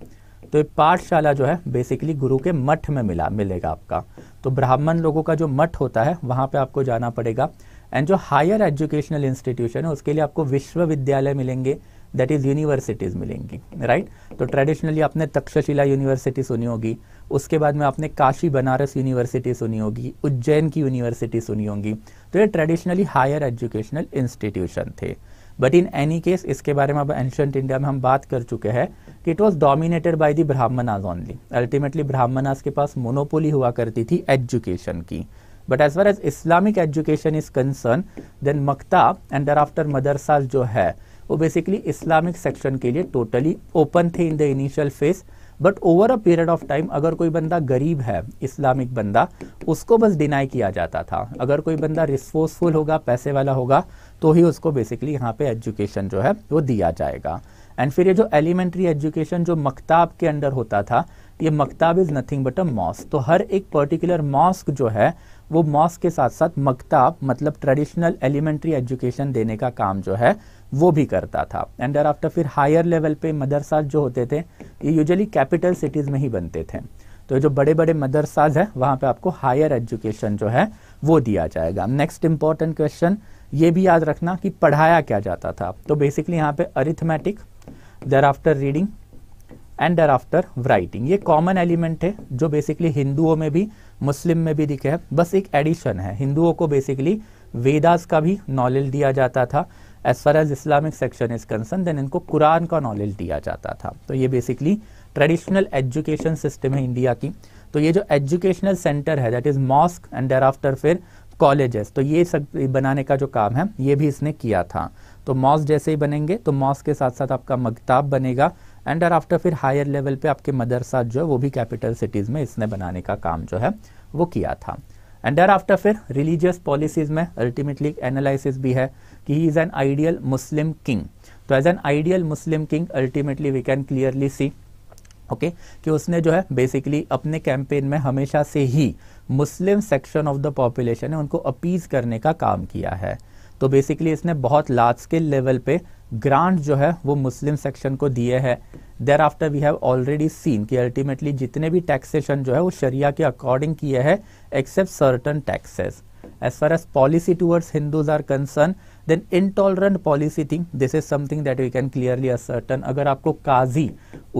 तो ये पाठशाला जो है बेसिकली गुरु के मठ में मिला मिलेगा आपका तो ब्राह्मण लोगों का जो मठ होता है वहाँ पे आपको जाना पड़ेगा एंड जो हायर एजुकेशनल इंस्टीट्यूशन है उसके लिए आपको विश्वविद्यालय मिलेंगे दैट इज़ यूनिवर्सिटीज़ मिलेंगी राइट तो ट्रेडिशनली आपने तक्षशिला यूनिवर्सिटी सुनी होगी उसके बाद में आपने काशी बनारस यूनिवर्सिटी सुनी होगी उज्जैन की यूनिवर्सिटी सुनी होगी तो ये ट्रेडिशनली हायर एजुकेशनल इंस्टीट्यूशन थे बट इन एनी केस इसके बारे में अब एंशंट इंडिया में हम बात कर चुके हैं कि it was dominated by the Brahmanas only ultimately Brahmanas के पास मोनोपोली हुआ करती थी एजुकेशन की but as far as Islamic education is concern then मक्ता एंड दर आफ्टर मदरसाज जो है वो बेसिकली इस्लामिक सेक्शन के लिए टोटली ओपन थे in the initial phase but over a period of time अगर कोई बंदा गरीब है इस्लामिक बंदा उसको बस डिनाई किया जाता था अगर कोई बंदा रिस्पोर्सफुल होगा पैसे वाला होगा तो ही उसको बेसिकली यहाँ पे एजुकेशन जो है वो दिया जाएगा एंड फिर ये जो एलिमेंट्री एजुकेशन जो मकताब के अंडर होता था ये maktab is nothing but a mosque तो हर एक पर्टिकुलर मॉस्क जो है वो मॉस्क के साथ साथ मकताब मतलब ट्रेडिशनल एलिमेंट्री एजुकेशन देने का काम जो है वो भी करता था एंड आफ्टर फिर हायर लेवल पे मदरसाज जो होते थे ये यूजली कैपिटल सिटीज़ में ही बनते थे तो जो बड़े बड़े मदरसाज है वहां पे आपको हायर एजुकेशन जो है वो दिया जाएगा नेक्स्ट इंपॉर्टेंट क्वेश्चन ये भी याद रखना कि पढ़ाया क्या जाता था तो बेसिकली यहाँ पे arithmetic thereafter reading and thereafter writing ये कॉमन एलिमेंट है जो बेसिकली हिंदुओं में भी मुस्लिम में भी दिखे है बस एक एडिशन है हिंदुओं को बेसिकली वेदास का भी नॉलेज दिया जाता था as far as Islamic section is concern then इनको कुरान का नॉलेज दिया जाता था तो ये बेसिकली ट्रेडिशनल एजुकेशन सिस्टम है इंडिया की तो ये जो एजुकेशनल सेंटर है that is mosque and thereafter फिर कॉलेजेस तो ये सब बनाने का जो काम है ये भी इसने किया था तो मॉस जैसे ही बनेंगे तो मॉस के साथ साथ आपका मकताब बनेगा एंड और आफ्टर फिर हायर लेवल पे आपके मदरसा जो है वो भी कैपिटल सिटीज़ में इसने बनाने का काम जो है वो किया था एंड डर आफ्टर फिर रिलीजियस पॉलिसीज़ में अल्टीमेटली एनालिसिस भी है कि he is an ideal Muslim king तो as an ideal Muslim king ultimately we can clearly see okay कि उसने जो है बेसिकली अपने कैंपेन में हमेशा से ही Muslim section of the population है उनको अपीज करने का काम किया है तो बेसिकली इसने बहुत लार्ज स्केल लेवल पे ग्रांट जो है वो मुस्लिम सेक्शन को दिए है thereafter we have already seen कि अल्टीमेटली जितने भी टैक्सेशन जो है वो शरिया के अकॉर्डिंग किए हैं except certain taxes as far as policy towards Hindus are concern then intolerant policy thing this is something that we can clearly ascertain अगर आपको काजी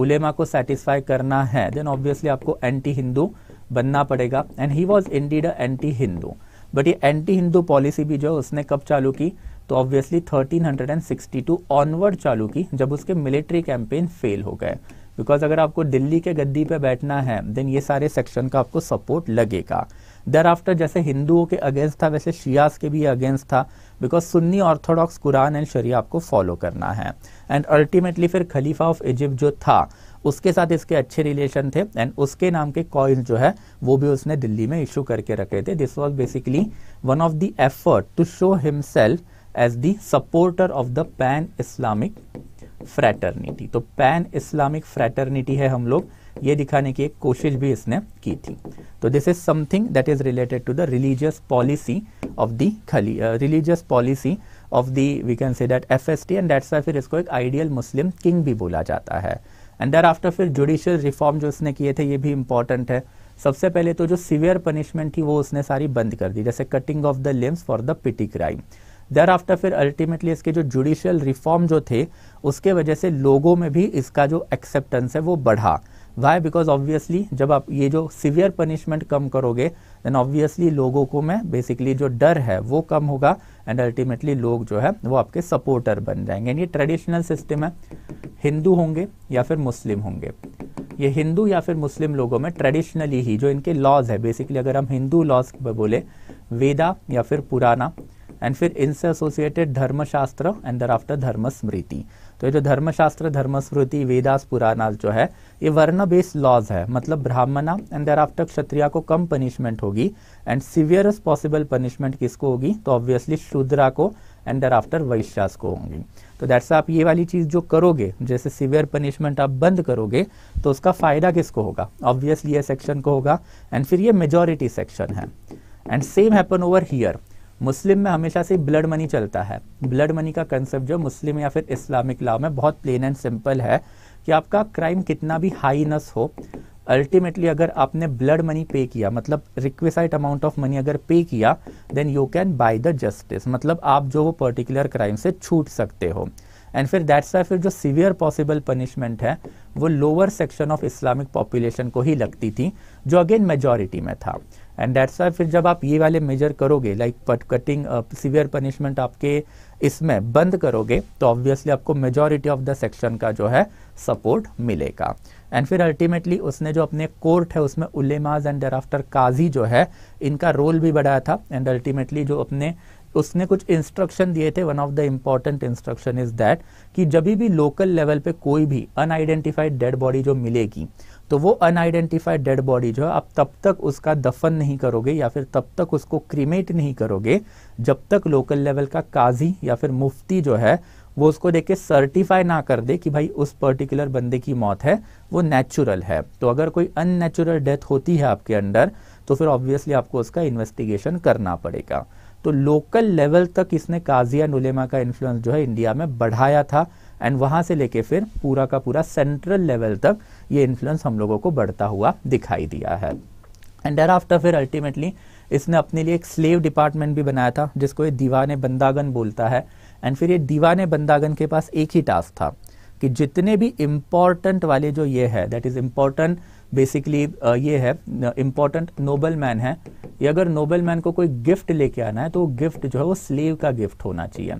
उलेमा को सेटिस्फाई करना है देन ऑब्वियसली आपको एंटी हिंदू बनना पड़ेगा and he was indeed a anti Hindu but ये एंटी हिंदू पॉलिसी भी जो उसने कब चालू की तो ऑब्वियसली 1362 ऑनवर्ड चालू की जब उसके मिलिट्री कैंपेन फेल हो गए बिकॉज अगर आपको दिल्ली के गद्दी पे बैठना है देन ये सारे सेक्शन का आपको सपोर्ट लगेगा दर आफ्टर जैसे हिंदुओं के अगेंस्ट था वैसे शियास के भी अगेंस्ट था because Sunni orthodox Quran and शरिया आपको फॉलो करना है एंड अल्टीमेटली फिर खलीफा ऑफ इजिप्ट जो था उसके साथ इसके अच्छे रिलेशन थे एंड उसके नाम के कॉइन्स जो है वो भी उसने दिल्ली में इशू करके रखे थे this was basically one of the effort to show himself as the supporter of the pan Islamic fraternity तो पैन इस्लामिक फ्रैटर्निटी है हम लोग ये दिखाने की एक कोशिश भी इसने की थी तो this is something that is related to the religious policy of the खली religious policy of the we can say that F S T and that's फिर इसको एक आइडियल मुस्लिम किंग भी बोला जाता है एंड देर आफ्टर फिर judicial reform जो इसने किए थे ये भी इंपॉर्टेंट है सबसे पहले तो जो सीवियर पनिशमेंट थी वो उसने सारी बंद कर दी जैसे cutting of the limbs for the petty crime thereafter फिर अल्टीमेटली इसके जो जुडिशियल रिफॉर्म जो थे उसके वजह से लोगों में भी इसका जो एक्सेप्टेंस है वो बढ़ा वाई बिकॉज ऑब्वियसली जब आप ये जो सिवियर पनिशमेंट कम करोगे देन ऑब्वियसली लोगों को मैं बेसिकली जो डर है वो कम होगा एंड अल्टीमेटली लोग जो है वो आपके सपोर्टर बन जाएंगे ये ट्रेडिशनल सिस्टम है हिंदू होंगे या फिर मुस्लिम होंगे ये हिंदू या फिर मुस्लिम लोगों में ट्रेडिशनली ही जो इनके लॉज है बेसिकली अगर हम हिंदू लॉज बोले वेदा या फिर पुराना एंड फिर इनसे एसोसिएटेड धर्मशास्त्र एंड दर आफ्टर धर्म स्मृति तो ये जो धर्मशास्त्र धर्मस्मृति वेदास पुराणास जो है ये वर्ण बेस्ड लॉज है मतलब ब्राह्मणा एंड देर आफ्टर क्षत्रिया को कम पनिशमेंट होगी एंड सिवियरस्ट पॉसिबल पनिशमेंट किसको होगी तो ऑब्वियसली शूद्रा को एंड देर आफ्टर वैश्यास को होंगी तो दैट्स आप ये वाली चीज़ जो करोगे जैसे सिवियर पनिशमेंट आप बंद करोगे तो उसका फ़ायदा किसको होगा ऑब्वियसली ये सेक्शन को होगा एंड फिर ये मेजोरिटी सेक्शन है and same happen over here Muslim में हमेशा से ब्लड मनी चलता है ब्लड मनी का कंसेप्ट जो मुस्लिम या फिर इस्लामिक लॉ में बहुत प्लेन एंड सिंपल है कि आपका क्राइम कितना भी हाईनस हो अल्टीमेटली अगर आपने ब्लड मनी पे किया मतलब रिक्वेसाइट अमाउंट ऑफ मनी अगर पे किया then you can buy the justice मतलब आप जो वो पर्टिकुलर क्राइम से छूट सकते हो एंड फिर दैट्स आई फिर जो सीवियर पॉसिबल पनिशमेंट है वो lower section of Islamic population को ही लगती थी जो अगेन मेजोरिटी में था एंड दैट्स वाई फिर जब आप ये वाले मेजर करोगे लाइक पट कटिंग सीवियर पनिशमेंट आपके इसमें बंद करोगे तो ऑब्वियसली आपको मेजोरिटी ऑफ द सेक्शन का जो है सपोर्ट मिलेगा एंड फिर अल्टीमेटली उसने जो अपने कोर्ट है उसमें उलेमाज एंड देर आफ्टर काजी जो है इनका रोल भी बढ़ाया था एंड अल्टीमेटली जो अपने उसने कुछ इंस्ट्रक्शन दिए थे one of the important instruction is that कि जब भी लोकल लेवल पे कोई भी अनआइडेंटिफाइड डेड बॉडी जो मिलेगी तो वो अनआइडेंटिफाइड डेड बॉडी जो है आप तब तक उसका दफन नहीं करोगे या फिर तब तक उसको क्रीमेट नहीं करोगे जब तक लोकल लेवल का काजी या फिर मुफ्ती जो है वो उसको देख के सर्टिफाई ना कर दे कि भाई उस पर्टिकुलर बंदे की मौत है वो नेचुरल है तो अगर कोई अननेचुरल डेथ होती है आपके अंडर तो फिर ऑब्वियसली आपको उसका इन्वेस्टिगेशन करना पड़ेगा तो लोकल लेवल तक इसने काजिया नुलेमा का इन्फ्लुएंस जो है इंडिया में बढ़ाया था एंड वहाँ से लेके फिर पूरा का पूरा सेंट्रल लेवल तक ये इन्फ्लुएंस हम लोगों को बढ़ता हुआ दिखाई दिया है एंड डर आफ्टर फिर अल्टीमेटली इसने अपने लिए एक स्लेव डिपार्टमेंट भी बनाया था जिसको ये दीवान बंदागन बोलता है एंड फिर ये दीवान बंदागन के पास एक ही टास्क था कि जितने भी इम्पॉर्टेंट वाले जो ये है दैट इज़ इम्पॉर्टेंट बेसिकली ये है इम्पॉर्टेंट नोबल मैन है ये अगर नोबल मैन को कोई गिफ्ट लेके आना है तो वो गिफ्ट जो है वो स्लेव का गिफ्ट होना चाहिए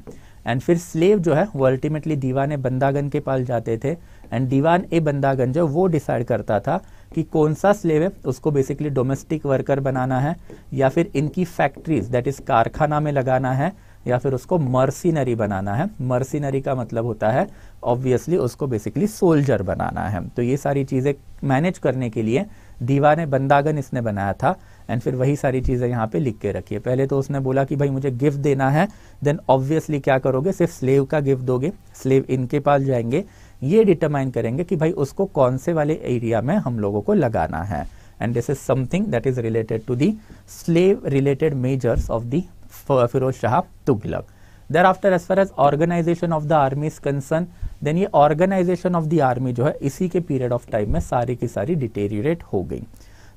एंड फिर स्लेव जो है वो अल्टीमेटली दीवान बंदागन के पास जाते थे एंड दीवान ए बंदागन जो वो डिसाइड करता था कि कौन सा स्लेव है उसको बेसिकली डोमेस्टिक वर्कर बनाना है या फिर इनकी फैक्ट्रीज दैट इज़ कारखाना में लगाना है या फिर उसको मर्सिनरी बनाना है मर्सिनरी का मतलब होता है ऑब्वियसली उसको बेसिकली सोल्जर बनाना है तो ये सारी चीज़ें मैनेज करने के लिए दीवान बंदागन इसने बनाया था एंड फिर वही सारी चीज़ें यहाँ पे लिख के रखिए पहले तो उसने बोला कि भाई मुझे गिफ्ट देना है देन ऑब्वियसली क्या करोगे सिर्फ स्लेव का गिफ्ट दोगे स्लेव इनके पास जाएंगे ये डिटरमाइन करेंगे कि भाई उसको कौन से वाले एरिया में हम लोगों को लगाना है and this is something that is related to the slave related measures of the Firoz Shah Tughlaq thereafter as far as organisation of the army is concern then ये ऑर्गेनाइजेशन ऑफ द आर्मी जो है इसी के पीरियड ऑफ टाइम में सारी की सारी deteriorate हो गई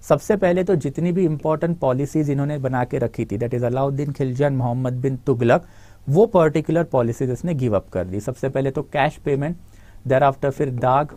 सबसे पहले तो जितनी भी इम्पोर्टेंट पॉलिसीज इन्होंने बना के रखी थी दैट इज़ अलाउद्दीन खिलजन मोहम्मद बिन तुगलक वो पर्टिकुलर पॉलिसीज इसने गिव अप कर दी सबसे पहले तो कैश पेमेंट देर आफ्टर फिर दाग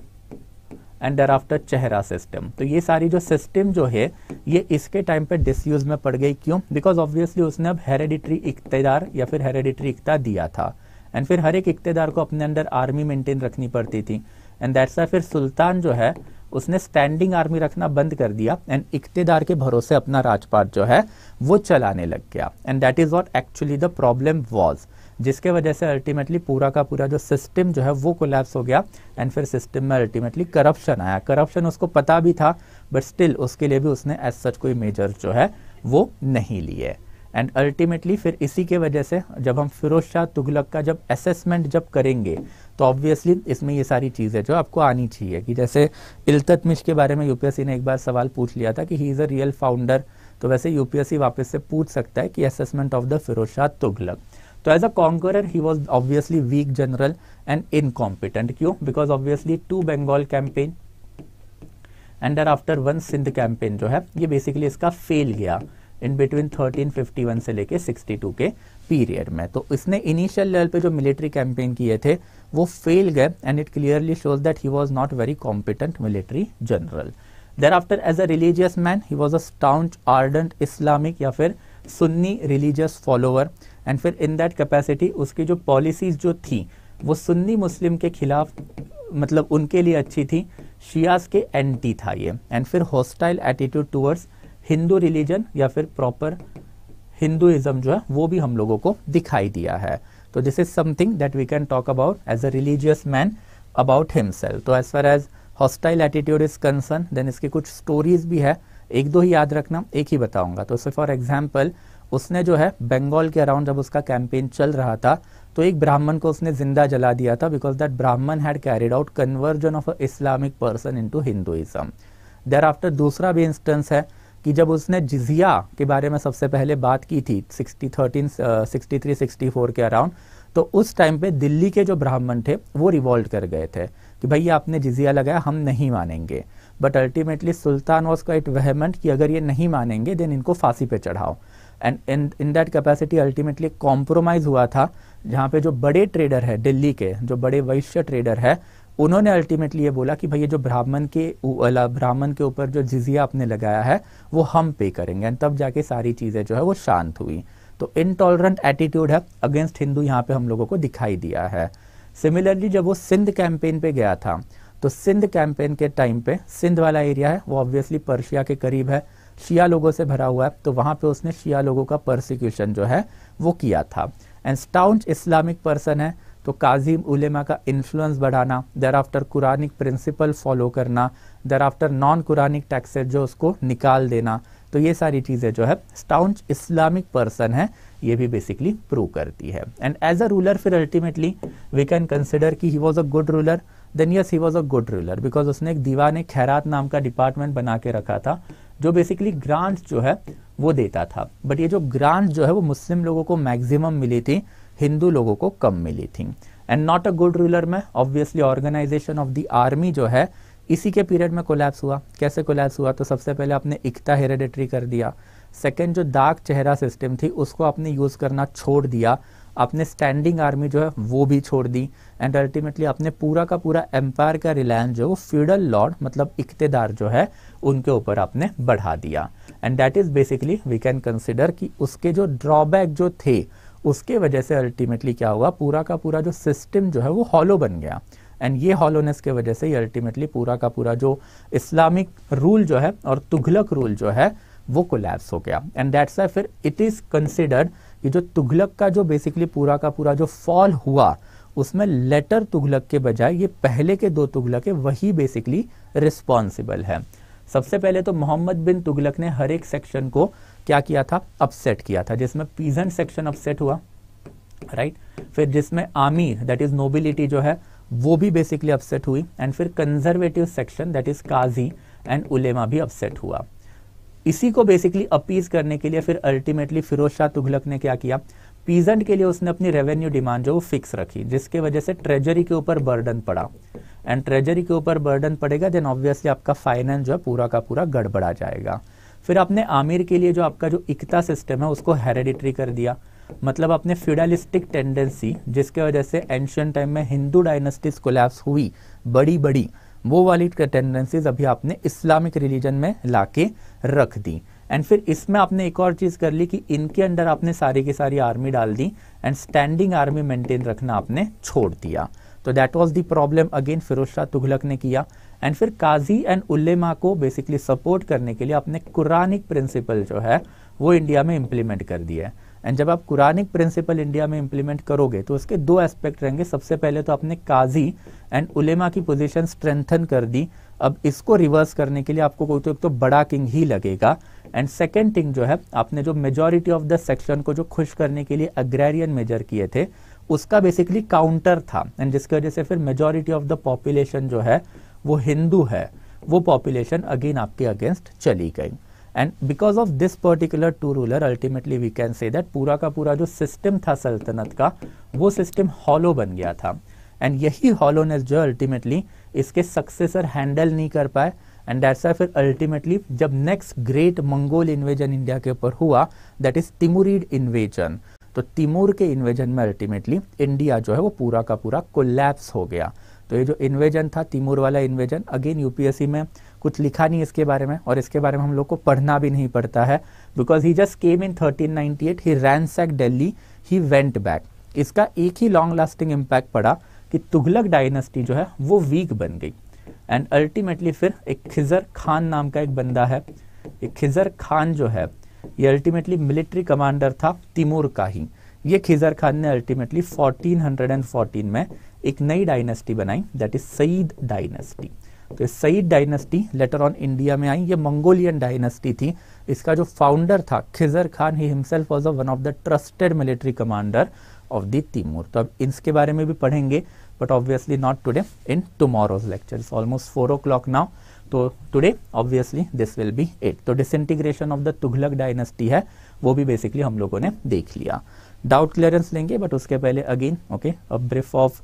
एंड देर आफ्टर चेहरा सिस्टम तो ये सारी जो सिस्टम जो है ये इसके टाइम पे डिसयूज में पड़ गई क्यों बिकॉज ऑब्वियसली उसने अब हेरेडिटरी इकतेदार या फिर हेरेडिटरी इकता दिया था एंड फिर हर एक इकतेदार को अपने अंडर आर्मी मेंटेन रखनी पड़ती थी एंड दैट्स फिर सुल्तान जो है उसने स्टैंडिंग आर्मी रखना बंद कर दिया एंड इकतेदार के भरोसे अपना राजपाट जो है वो चलाने लग गया and that is what actually the problem was जिसके वजह से अल्टीमेटली पूरा का पूरा जो सिस्टम जो है वो कोलैप्स हो गया एंड फिर सिस्टम में अल्टीमेटली करप्शन आया करप्शन उसको पता भी था बट स्टिल उसके लिए भी उसने एज सच कोई मेजर जो है वो नहीं लिए एंड अल्टीमेटली फिर इसी के वजह से जब हम फिरोज शाह तुगलक का जब असेसमेंट जब करेंगे तो ऑब्वियसली इसमें ये सारी चीज़ें जो आपको आनी चाहिए कि जैसे इल्तमिश के बारे में यूपीएससी ने एक बार सवाल पूछ लिया था कि he is a real founder तो वैसे यूपीएससी वापस से पूछ सकता है कि assessment of the Firoz Shah Tughlaq तो as a conqueror he was obviously weak general and incompetent क्यों because obviously two Bengal campaign and after one Sindh campaign जो है ये बेसिकली इसका फेल गया इन बिटवीन 1351 से लेके 62 के पीरियड में तो इसने इनिशियल लेवल पे जो मिलिट्री कैंपेन किए थे वो फेल गए and it clearly shows that he was not very competent military general thereafter as a religious man he was a staunch ardent Islamic या फिर सुन्नी रिलीजियस फॉलोअर एंड फिर in that capacity उसकी जो policies जो थी वो सुन्नी मुस्लिम के खिलाफ मतलब उनके लिए अच्छी थी शियाज के एंटी था ये एंड फिर hostile attitude towards Hindu religion या फिर प्रॉपर हिंदुइज्म जो है वो भी हम लोगों को दिखाई दिया है तो this is something that we can talk about as a religious man about himself तो as far as hostile attitude is concern then इसकी कुछ स्टोरीज भी है एक दो ही याद रखना एक ही बताऊंगा तो फॉर एग्जाम्पल उसने जो है बंगाल के अराउंड जब उसका कैंपेन चल रहा था तो एक ब्राह्मण को उसने जिंदा जला दिया था because that Brahmin had carried out conversion of a Islamic person into Hinduism thereafter दूसरा भी इंस्टेंस है कि जब उसने जिजिया के बारे में सबसे पहले बात की थी sixty thirteen sixty three sixty four के अराउंड तो उस टाइम पे दिल्ली के जो ब्राह्मण थे वो रिवॉल्ट कर गए थे कि भाई आपने जिजिया लगाया हम नहीं मानेंगे but ultimately sultan was quite vehement कि अगर ये नहीं मानेंगे देन इनको फांसी पे चढ़ाओ and in in that capacity ultimately compromise हुआ था जहाँ पे जो बड़े ट्रेडर है दिल्ली के जो बड़े वैश्य ट्रेडर है उन्होंने अल्टीमेटली ये बोला कि भाई ये जो ब्राह्मण के ब्राह्मण के ऊपर जो जिजिया आपने लगाया है वो हम पे करेंगे एंड तब जाके सारी चीज़ें जो है वो शांत हुई तो इनटॉलरेंट एटीट्यूड है अगेंस्ट हिंदू यहाँ पे हम लोगों को दिखाई दिया है सिमिलरली जब वो सिंध कैंपेन पे गया था तो सिंध कैंपेन के टाइम पे सिंध वाला एरिया है वो ऑब्वियसली पर्शिया के करीब है शिया लोगों से भरा हुआ है तो वहाँ पे उसने शिया लोगों का प्रोसिक्यूशन जो है वो किया था एंड स्टाउंच इस्लामिक पर्सन है तो काजी उलेमा का इन्फ्लुएंस बढ़ाना thereafter Quranic principle follow करना thereafter non Quranic tax जो उसको निकाल देना तो ये सारी चीज़ें जो है स्टाउंच इस्लामिक पर्सन है ये भी बेसिकली प्रूव करती है एंड एज अ रूलर फिर अल्टीमेटली वी कैन कंसिडर कि he was a good ruler then yes he was a good ruler because उसने एक दीवान खैरात नाम का डिपार्टमेंट बना के रखा था जो बेसिकली ग्रांट जो है वो देता था बट ये जो ग्रांट जो है वो मुस्लिम लोगों को मैक्सिमम मिली थी हिंदू लोगों को कम मिली थी and not a good ruler में obviously organisation of the army जो है इसी के पीरियड में कोलैप्स हुआ कैसे कोलैप्स हुआ तो सबसे पहले आपने इकता हेरेडेटरी कर दिया सेकेंड जो दाग चेहरा सिस्टम थी उसको आपने यूज़ करना छोड़ दिया आपने स्टैंडिंग आर्मी जो है वो भी छोड़ दी एंड अल्टीमेटली अपने पूरा का पूरा एम्पायर का रिलायंस जो वो फ्यूडल लॉर्ड मतलब इकतेदार जो है उनके ऊपर आपने बढ़ा दिया and that is basically we can consider कि उसके जो ड्रॉबैक जो थे उसके वजह से अल्टीमेटली क्या हुआ पूरा का पूरा जो सिस्टम जो है वो हॉलो बन गया एंड ये हॉलोनेस के वजह से ही अल्टीमेटली पूरा का पूरा जो इस्लामिक रूल जो है और तुगलक रूल जो है वो कोलैप्स हो गया एंड दैट्स आई फिर इट इज़ कंसिडर्ड कि जो तुगलक का जो बेसिकली पूरा का पूरा जो फॉल हुआ उसमें लेटर तुगलक के बजाय ये पहले के दो तुगलक है वही बेसिकली रिस्पॉन्सिबल है सबसे पहले तो मोहम्मद बिन तुगलक ने हर एक सेक्शन को क्या किया था अपसेट किया था जिसमें पीजेंट सेक्शन अपसेट हुआ राइट right? फिर जिसमें आर्मी दैट इज नोबिलिटी जो है वो भी बेसिकली अपसेट हुई एंड फिर कंजर्वेटिव सेक्शन दैट इज काजी एंड उलेमा भी अपसेट हुआ इसी को बेसिकली अपीज करने के लिए फिर अल्टीमेटली फिरोज शाह तुगलक ने क्या किया पीजेंट के लिए उसने अपनी रेवेन्यू डिमांड जो वो फिक्स रखी जिसके वजह से ट्रेजरी के ऊपर बर्डन पड़ा एंड ट्रेजरी के ऊपर बर्डन पड़ेगा देन ऑब्वियसली आपका फाइनेंस जो है पूरा का पूरा गड़बड़ा जाएगा फिर आपने आमिर के लिए जो आपका जो इकता सिस्टम है उसको हेरेडिटरी कर दिया मतलब आपने फ्यूडलिस्टिक टेंडेंसी जिसके वजह से एंशियन टाइम में हिंदू डायनेस्टीज कोलैप्स हुई बड़ी बड़ी वो वाली टेंडेंसीज अभी आपने इस्लामिक रिलीजन में लाके रख दी एंड फिर इसमें आपने एक और चीज़ कर ली कि इनके अंडर आपने सारी की सारी आर्मी डाल दी एंड स्टैंडिंग आर्मी मेंटेन रखना आपने छोड़ दिया तो that was the problem again Firoz Shah Tughlaq ने किया एंड फिर काजी एंड उल्लेमा को बेसिकली सपोर्ट करने के लिए आपने कुरानिक प्रिंसिपल जो है वो इंडिया में इम्प्लीमेंट कर दिया है एंड जब आप कुरानिक प्रिंसिपल इंडिया में इम्प्लीमेंट करोगे तो उसके दो एस्पेक्ट रहेंगे सबसे पहले तो आपने काजी एंड उलेमा की पोजीशन स्ट्रेंथन कर दी अब इसको रिवर्स करने के लिए आपको कोई तो एक तो बड़ा किंग ही लगेगा एंड सेकेंड थिंग जो है आपने जो मेजोरिटी ऑफ द सेक्शन को जो खुश करने के लिए अग्रेरियन मेजर किए थे उसका बेसिकली काउंटर था एंड जिसकी वजह से फिर मेजोरिटी ऑफ द पॉपुलेशन जो है वो हिंदू है वो पॉपुलेशन अगेन आपके अगेंस्ट चली गई and because of this particular two ruler ultimately we can say that पूरा का पूरा जो सिस्टम था सल्तनत का वो सिस्टम हॉलो बन गया था एंड यही हॉलोनेस जो अल्टीमेटली इसके सक्सेसर हैंडल नहीं कर पाए एंड दैट्स फिर अल्टीमेटली जब next great Mongol invasion India के ऊपर हुआ दैट इज तिमुरीड इन्वेजन तो तिमूर के इन्वेजन में अल्टीमेटली इंडिया जो है वो पूरा का पूरा कोलैप्स हो गया तो ये जो इन्वेजन था तिमूर वाला इन्वेजन अगेन यूपीएससी में कुछ लिखा नहीं इसके बारे में और इसके बारे में हम लोग को पढ़ना भी नहीं पड़ता है because he just came in 1398 he ran sack Delhi he went back इसका एक ही लॉन्ग लास्टिंग इम्पैक्ट पड़ा कि तुगलक डायनेस्टी जो है वो वीक बन गई एंड अल्टीमेटली फिर एक खिजर खान नाम का एक बंदा है एक खिजर खान जो है ये अल्टीमेटली मिलिट्री कमांडर था तिमूर का ही ये खिजर खान ने अल्टीमेटली 1414 में एक नई डायनेस्टी बनाई दैट इज सईद डायनेस्टी तो Sayyid dynasty later on India में आई ये मंगोलियन डायनेस्टी थी इसका जो फाउंडर था Khizr Khan he himself was one of the trusted military commander of the Timur तो अब इसके बारे में भी पढ़ेंगे but obviously not today in tomorrow's lecture almost four o'clock now तो today obviously this will be at तो disintegration of the Tughlaq dynasty है वो भी बेसिकली हम लोगों ने देख लिया डाउट क्लियरेंस लेंगे बट उसके पहले again okay a brief of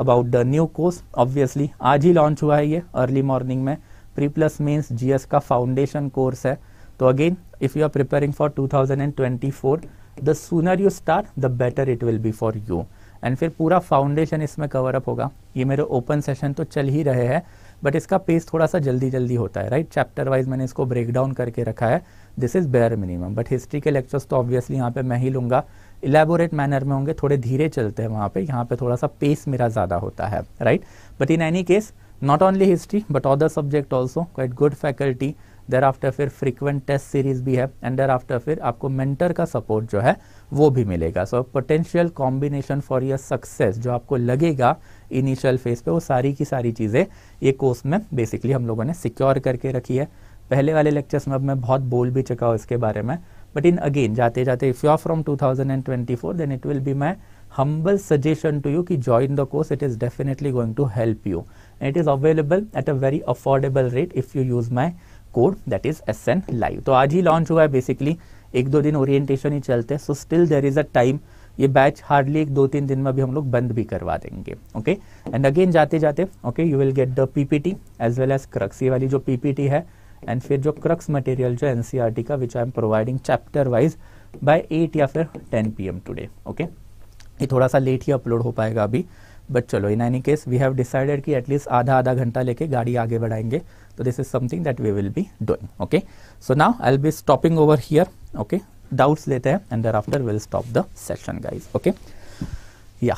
about the new course obviously आज ही लॉन्च हुआ है ये अर्ली मॉर्निंग में प्री प्लस मीन्स जी का फाउंडेशन कोर्स है तो again if you are preparing for 2024 the sooner you start the better it will be for you and फिर पूरा फाउंडेशन इसमें कवर अप होगा ये मेरे ओपन सेशन तो चल ही रहे हैं बट इसका पेस थोड़ा सा जल्दी जल्दी होता है राइट चैप्टर वाइज मैंने इसको ब्रेक डाउन करके रखा है this is bare minimum but history के लेक्चर्स तो ऑब्वियसली यहाँ पे मैं ही लूंगा इलेबोरेट मैनर में होंगे थोड़े धीरे चलते हैं वहाँ पे यहाँ पे थोड़ा सा पेस मेरा ज़्यादा होता है right but in any case not only history but other subject also quite good faculty thereafter फिर फ्रिक्वेंट टेस्ट सीरीज भी है एंड देर आफ्टर फिर आपको मेंटर का सपोर्ट जो है वो भी मिलेगा so potential combination for your success जो आपको लगेगा इनिशियल फेज पे वो सारी की सारी चीज़ें ये कोर्स में बेसिकली हम लोगों ने सिक्योर करके रखी है पहले वाले लेक्चर्स में अब मैं बहुत बोल भी चुका हूँ इसके बारे में But in again, jate jate, if you are from 2024, then it will be my humble suggestion to you ki join the course. It is definitely going to help you. And it is available at a very affordable rate if you use my code that is S N live तो आज ही launch हुआ है basically एक दो दिन orientation ही चलते हैं so still there is a time ये बैच हार्डली एक दो तीन दिन में भी हम लोग बंद भी करवा देंगे ओके एंड अगेन जाते जाते okay you will get the PPT as well as क्रक्सी वाली जो पीपीटी है एंड फिर जो क्रक्स मटेरियल जो एन e का which I am providing chapter wise by eight या फिर ten P M today okay ये थोड़ा सा लेट ही अपलोड हो पाएगा अभी बट चलो in any case we have decided कि एटलीस्ट आधा आधा घंटा लेके गाड़ी आगे बढ़ाएंगे तो this is something that we will be doing okay so now I will be stopping over here okay doubts लेते हैं and thereafter will stop the session guys okay या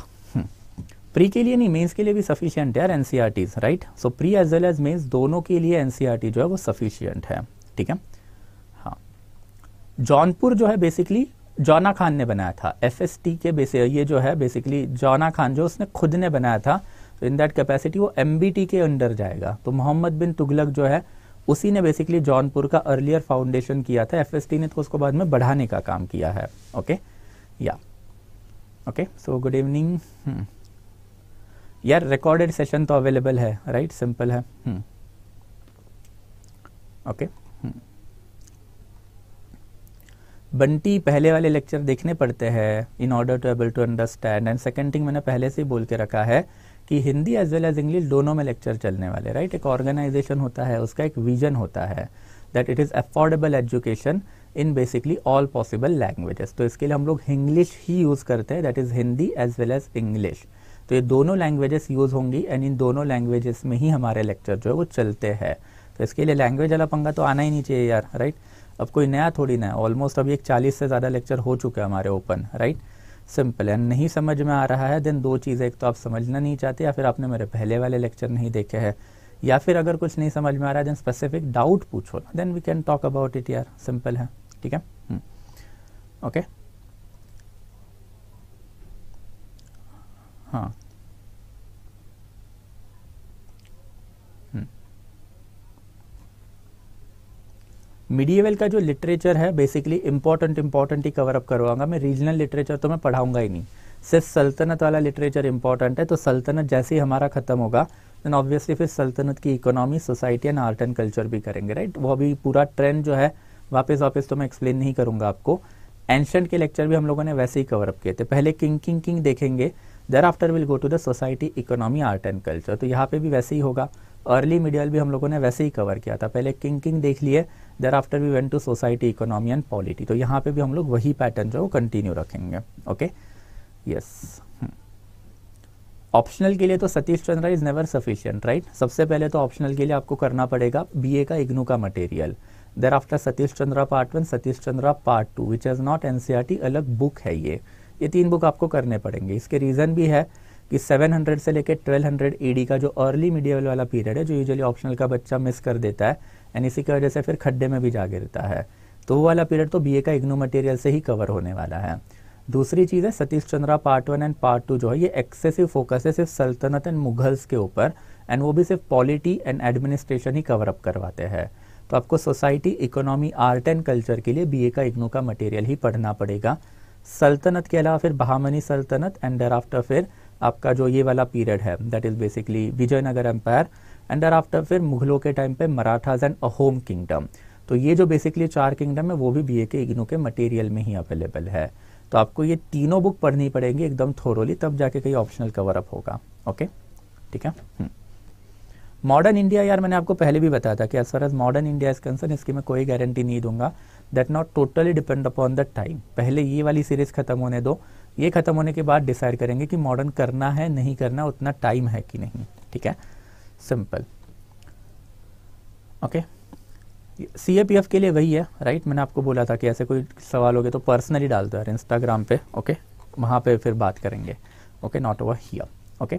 प्री के लिए नहीं मेंस के लिए भी सफिशियंट है यार NCERTs right so pre as well as mains दोनों के लिए एनसीआरटी e जो है वो सफिशियंट है ठीक है हाँ जौनपुर जो है बेसिकली जौना खान ने बनाया था एफ के बेस ये जो है बेसिकली जौना खान जो उसने खुद ने बनाया था इन दैट कैपेसिटी वो एम के अंडर जाएगा तो मोहम्मद बिन तुगलक जो है उसी ने बेसिकली जौनपुर का अर्लियर फाउंडेशन किया था एफ ने तो उसको बाद में बढ़ाने का काम किया है ओके या ओके सो गुड इवनिंग यार रिकॉर्डेड सेशन तो अवेलेबल है राइट सिंपल है ओके hmm. hmm. बंटी पहले वाले लेक्चर देखने पड़ते हैं in order to able to understand and second thing मैंने पहले से ही बोल के रखा है कि Hindi as well as English दोनों में लेक्चर चलने वाले राइट एक ऑर्गेनाइजेशन होता है उसका एक विजन होता है that it is affordable education in basically all possible languages तो इसके लिए हम लोग इंग्लिश ही यूज़ करते हैं that is Hindi as well as English तो ये दोनों लैंग्वेजेस यूज़ होंगी एंड इन दोनों लैंग्वेजेस में ही हमारे लेक्चर जो है वो चलते हैं तो इसके लिए लैंग्वेज वाला पंगा तो आना ही नहीं चाहिए यार राइट अब कोई नया थोड़ी ना ऑलमोस्ट अभी एक चालीस से ज़्यादा लेक्चर हो चुके हैं हमारे ओपन राइट सिंपल एंड नहीं समझ में आ रहा है देन दो चीज़ें एक तो आप समझना नहीं चाहते या फिर आपने मेरे पहले वाले लेक्चर नहीं देखे हैं या फिर अगर कुछ नहीं समझ में आ रहा है देन स्पेसिफिक डाउट पूछो then we can talk about it यार सिंपल है ठीक है ओके हम्म। okay? हाँ मीडियावेल हम्म। का जो लिटरेचर है बेसिकली इंपॉर्टेंट इंपॉर्टेंट ही कवर अप करवाऊंगा मैं रीजनल लिटरेचर तो मैं पढ़ाऊंगा ही नहीं सिर्फ सल्तनत वाला लिटरेचर इंपॉर्टेंट है तो सल्तनत जैसे ही हमारा ख़त्म होगा देन ऑब्वियसली फिर सल्तनत की economy society and art and culture भी करेंगे राइट वो अभी पूरा ट्रेंड जो है वापस वापस तो मैं एक्सप्लेन नहीं करूंगा आपको एंशंट के लेक्चर भी हम लोगों ने वैसे ही कवर अप किए थे पहले किंग किंग किंग देखेंगे thereafter will go to the society economy art and culture तो यहाँ पे भी वैसे ही होगा अर्ली मिडियल भी हम लोगों ने वैसे ही कवर किया था पहले किंग किंग देख लिए thereafter we went to society economy and polity तो यहाँ पे भी हम लोग वही पैटर्न जो है वो कंटिन्यू रखेंगे ओके यस ऑप्शनल के लिए तो Satish Chandra is never sufficient right सबसे पहले तो ऑप्शनल के लिए आपको करना पड़ेगा बी का इग्नू का material thereafter Satish Chandra part one Satish Chandra part two which is not NCERT अलग बुक है ये ये तीन बुक आपको करने पड़ेंगे इसके रीज़न भी है कि 700 से लेकर 1200 हंड्रेड का जो अर्ली मीडियल वाला पीरियड है जो यूजुअली ऑप्शनल का बच्चा मिस कर देता है एंड इसी की वजह से फिर खड्डे में भी जा गिरता है तो वो वाला पीरियड तो बीए का इग्नो मटेरियल से ही कवर होने वाला है दूसरी चीज़ है Satish Chandra part one and part two जो है ये एक्सेसिव फोकस है सिर्फ सल्तनत एंड मुगल्स के ऊपर एंड वो भी सिर्फ पॉलिटी एंड एडमिनिस्ट्रेशन ही कवर अप करवाते हैं तो आपको society economy art and culture के लिए बीए का इग्नो का मटेरियल ही पढ़ना पड़ेगा सल्तनत के अलावा फिर बहामनी सल्तनत एंड डर आफ्टर फिर आपका जो ये वाला पीरियड है that is basically Vijayanagara empire and thereafter फिर मुगलों के टाइम पे मराठाज एंड अहोम किंगडम तो ये जो बेसिकली चार किंगडम है वो भी बी के इग्नो के मटेरियल में ही अवेलेबल है तो आपको ये तीनों बुक पढ़नी पड़ेगी एकदम थोरोली तब जाके कहीं ऑप्शनल कवर अप होगा ओके ठीक है मॉडर्न हम्म. इंडिया यार मैंने आपको पहले भी बताया था कि as far as modern India is concern इसकी मैं कोई गारंटी नहीं दूंगा that not totally depend upon the time पहले ये वाली सीरीज खत्म होने दो ये खत्म होने के बाद डिसाइड करेंगे कि मॉडर्न करना है नहीं करना उतना टाइम है कि नहीं ठीक है simple okay C A P F के लिए वही है राइट मैंने आपको बोला था कि ऐसे कोई सवाल हो गए तो पर्सनली डाल दो यार इंस्टाग्राम पे ओके वहां पे फिर बात करेंगे okay not over here okay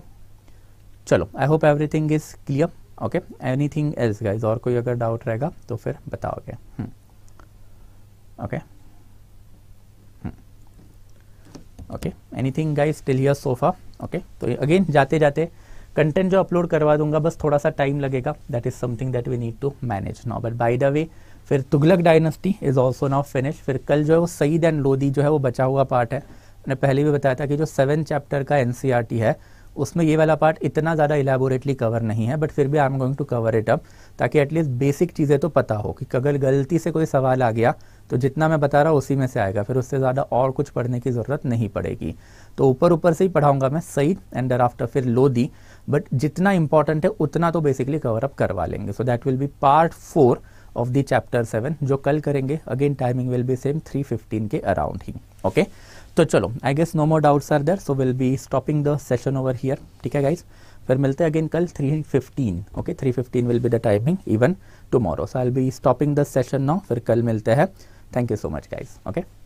चलो I hope everything is clear okay any thing else और कोई अगर डाउट रहेगा तो फिर बताओगे hmm. okay okay anything guys till here so far okay तो अगेन जाते जाते कंटेंट जो अपलोड करवा दूंगा बस थोड़ा सा टाइम लगेगा that is something that we need to manage now but by the way फिर Tughlaq dynasty is also now finish फिर कल जो है वो सईद एंड लोदी जो है वो बचा हुआ पार्ट है मैंने पहले भी बताया था कि जो सेवन चैप्टर का एन e है उसमें ये वाला पार्ट इतना ज़्यादा इलेबोरेटली कवर नहीं है बट फिर भी I am going to cover it up ताकि एटलीस्ट बेसिक चीज़ें तो पता हो कि अगर गलती से कोई सवाल आ गया तो जितना मैं बता रहा हूँ उसी में से आएगा फिर उससे ज़्यादा और कुछ पढ़ने की ज़रूरत नहीं पड़ेगी तो ऊपर ऊपर से ही पढ़ाऊँगा मैं सईद एंड डर आफ्टर फिर लोदी बट जितना इंपॉर्टेंट है उतना तो बेसिकली कवर अप करवा लेंगे so that will be part four of the chapter seven जो कल करेंगे again timing will be same three fifteen के अराउंड ही ओके तो चलो I guess no more doubts are there so will be stopping the session over here ठीक है guys फिर मिलते हैं अगेन कल 3:15 okay 3:15 will be the timing even tomorrow so I will be stopping the session now फिर कल मिलते हैं Thank you so much guys. Okay.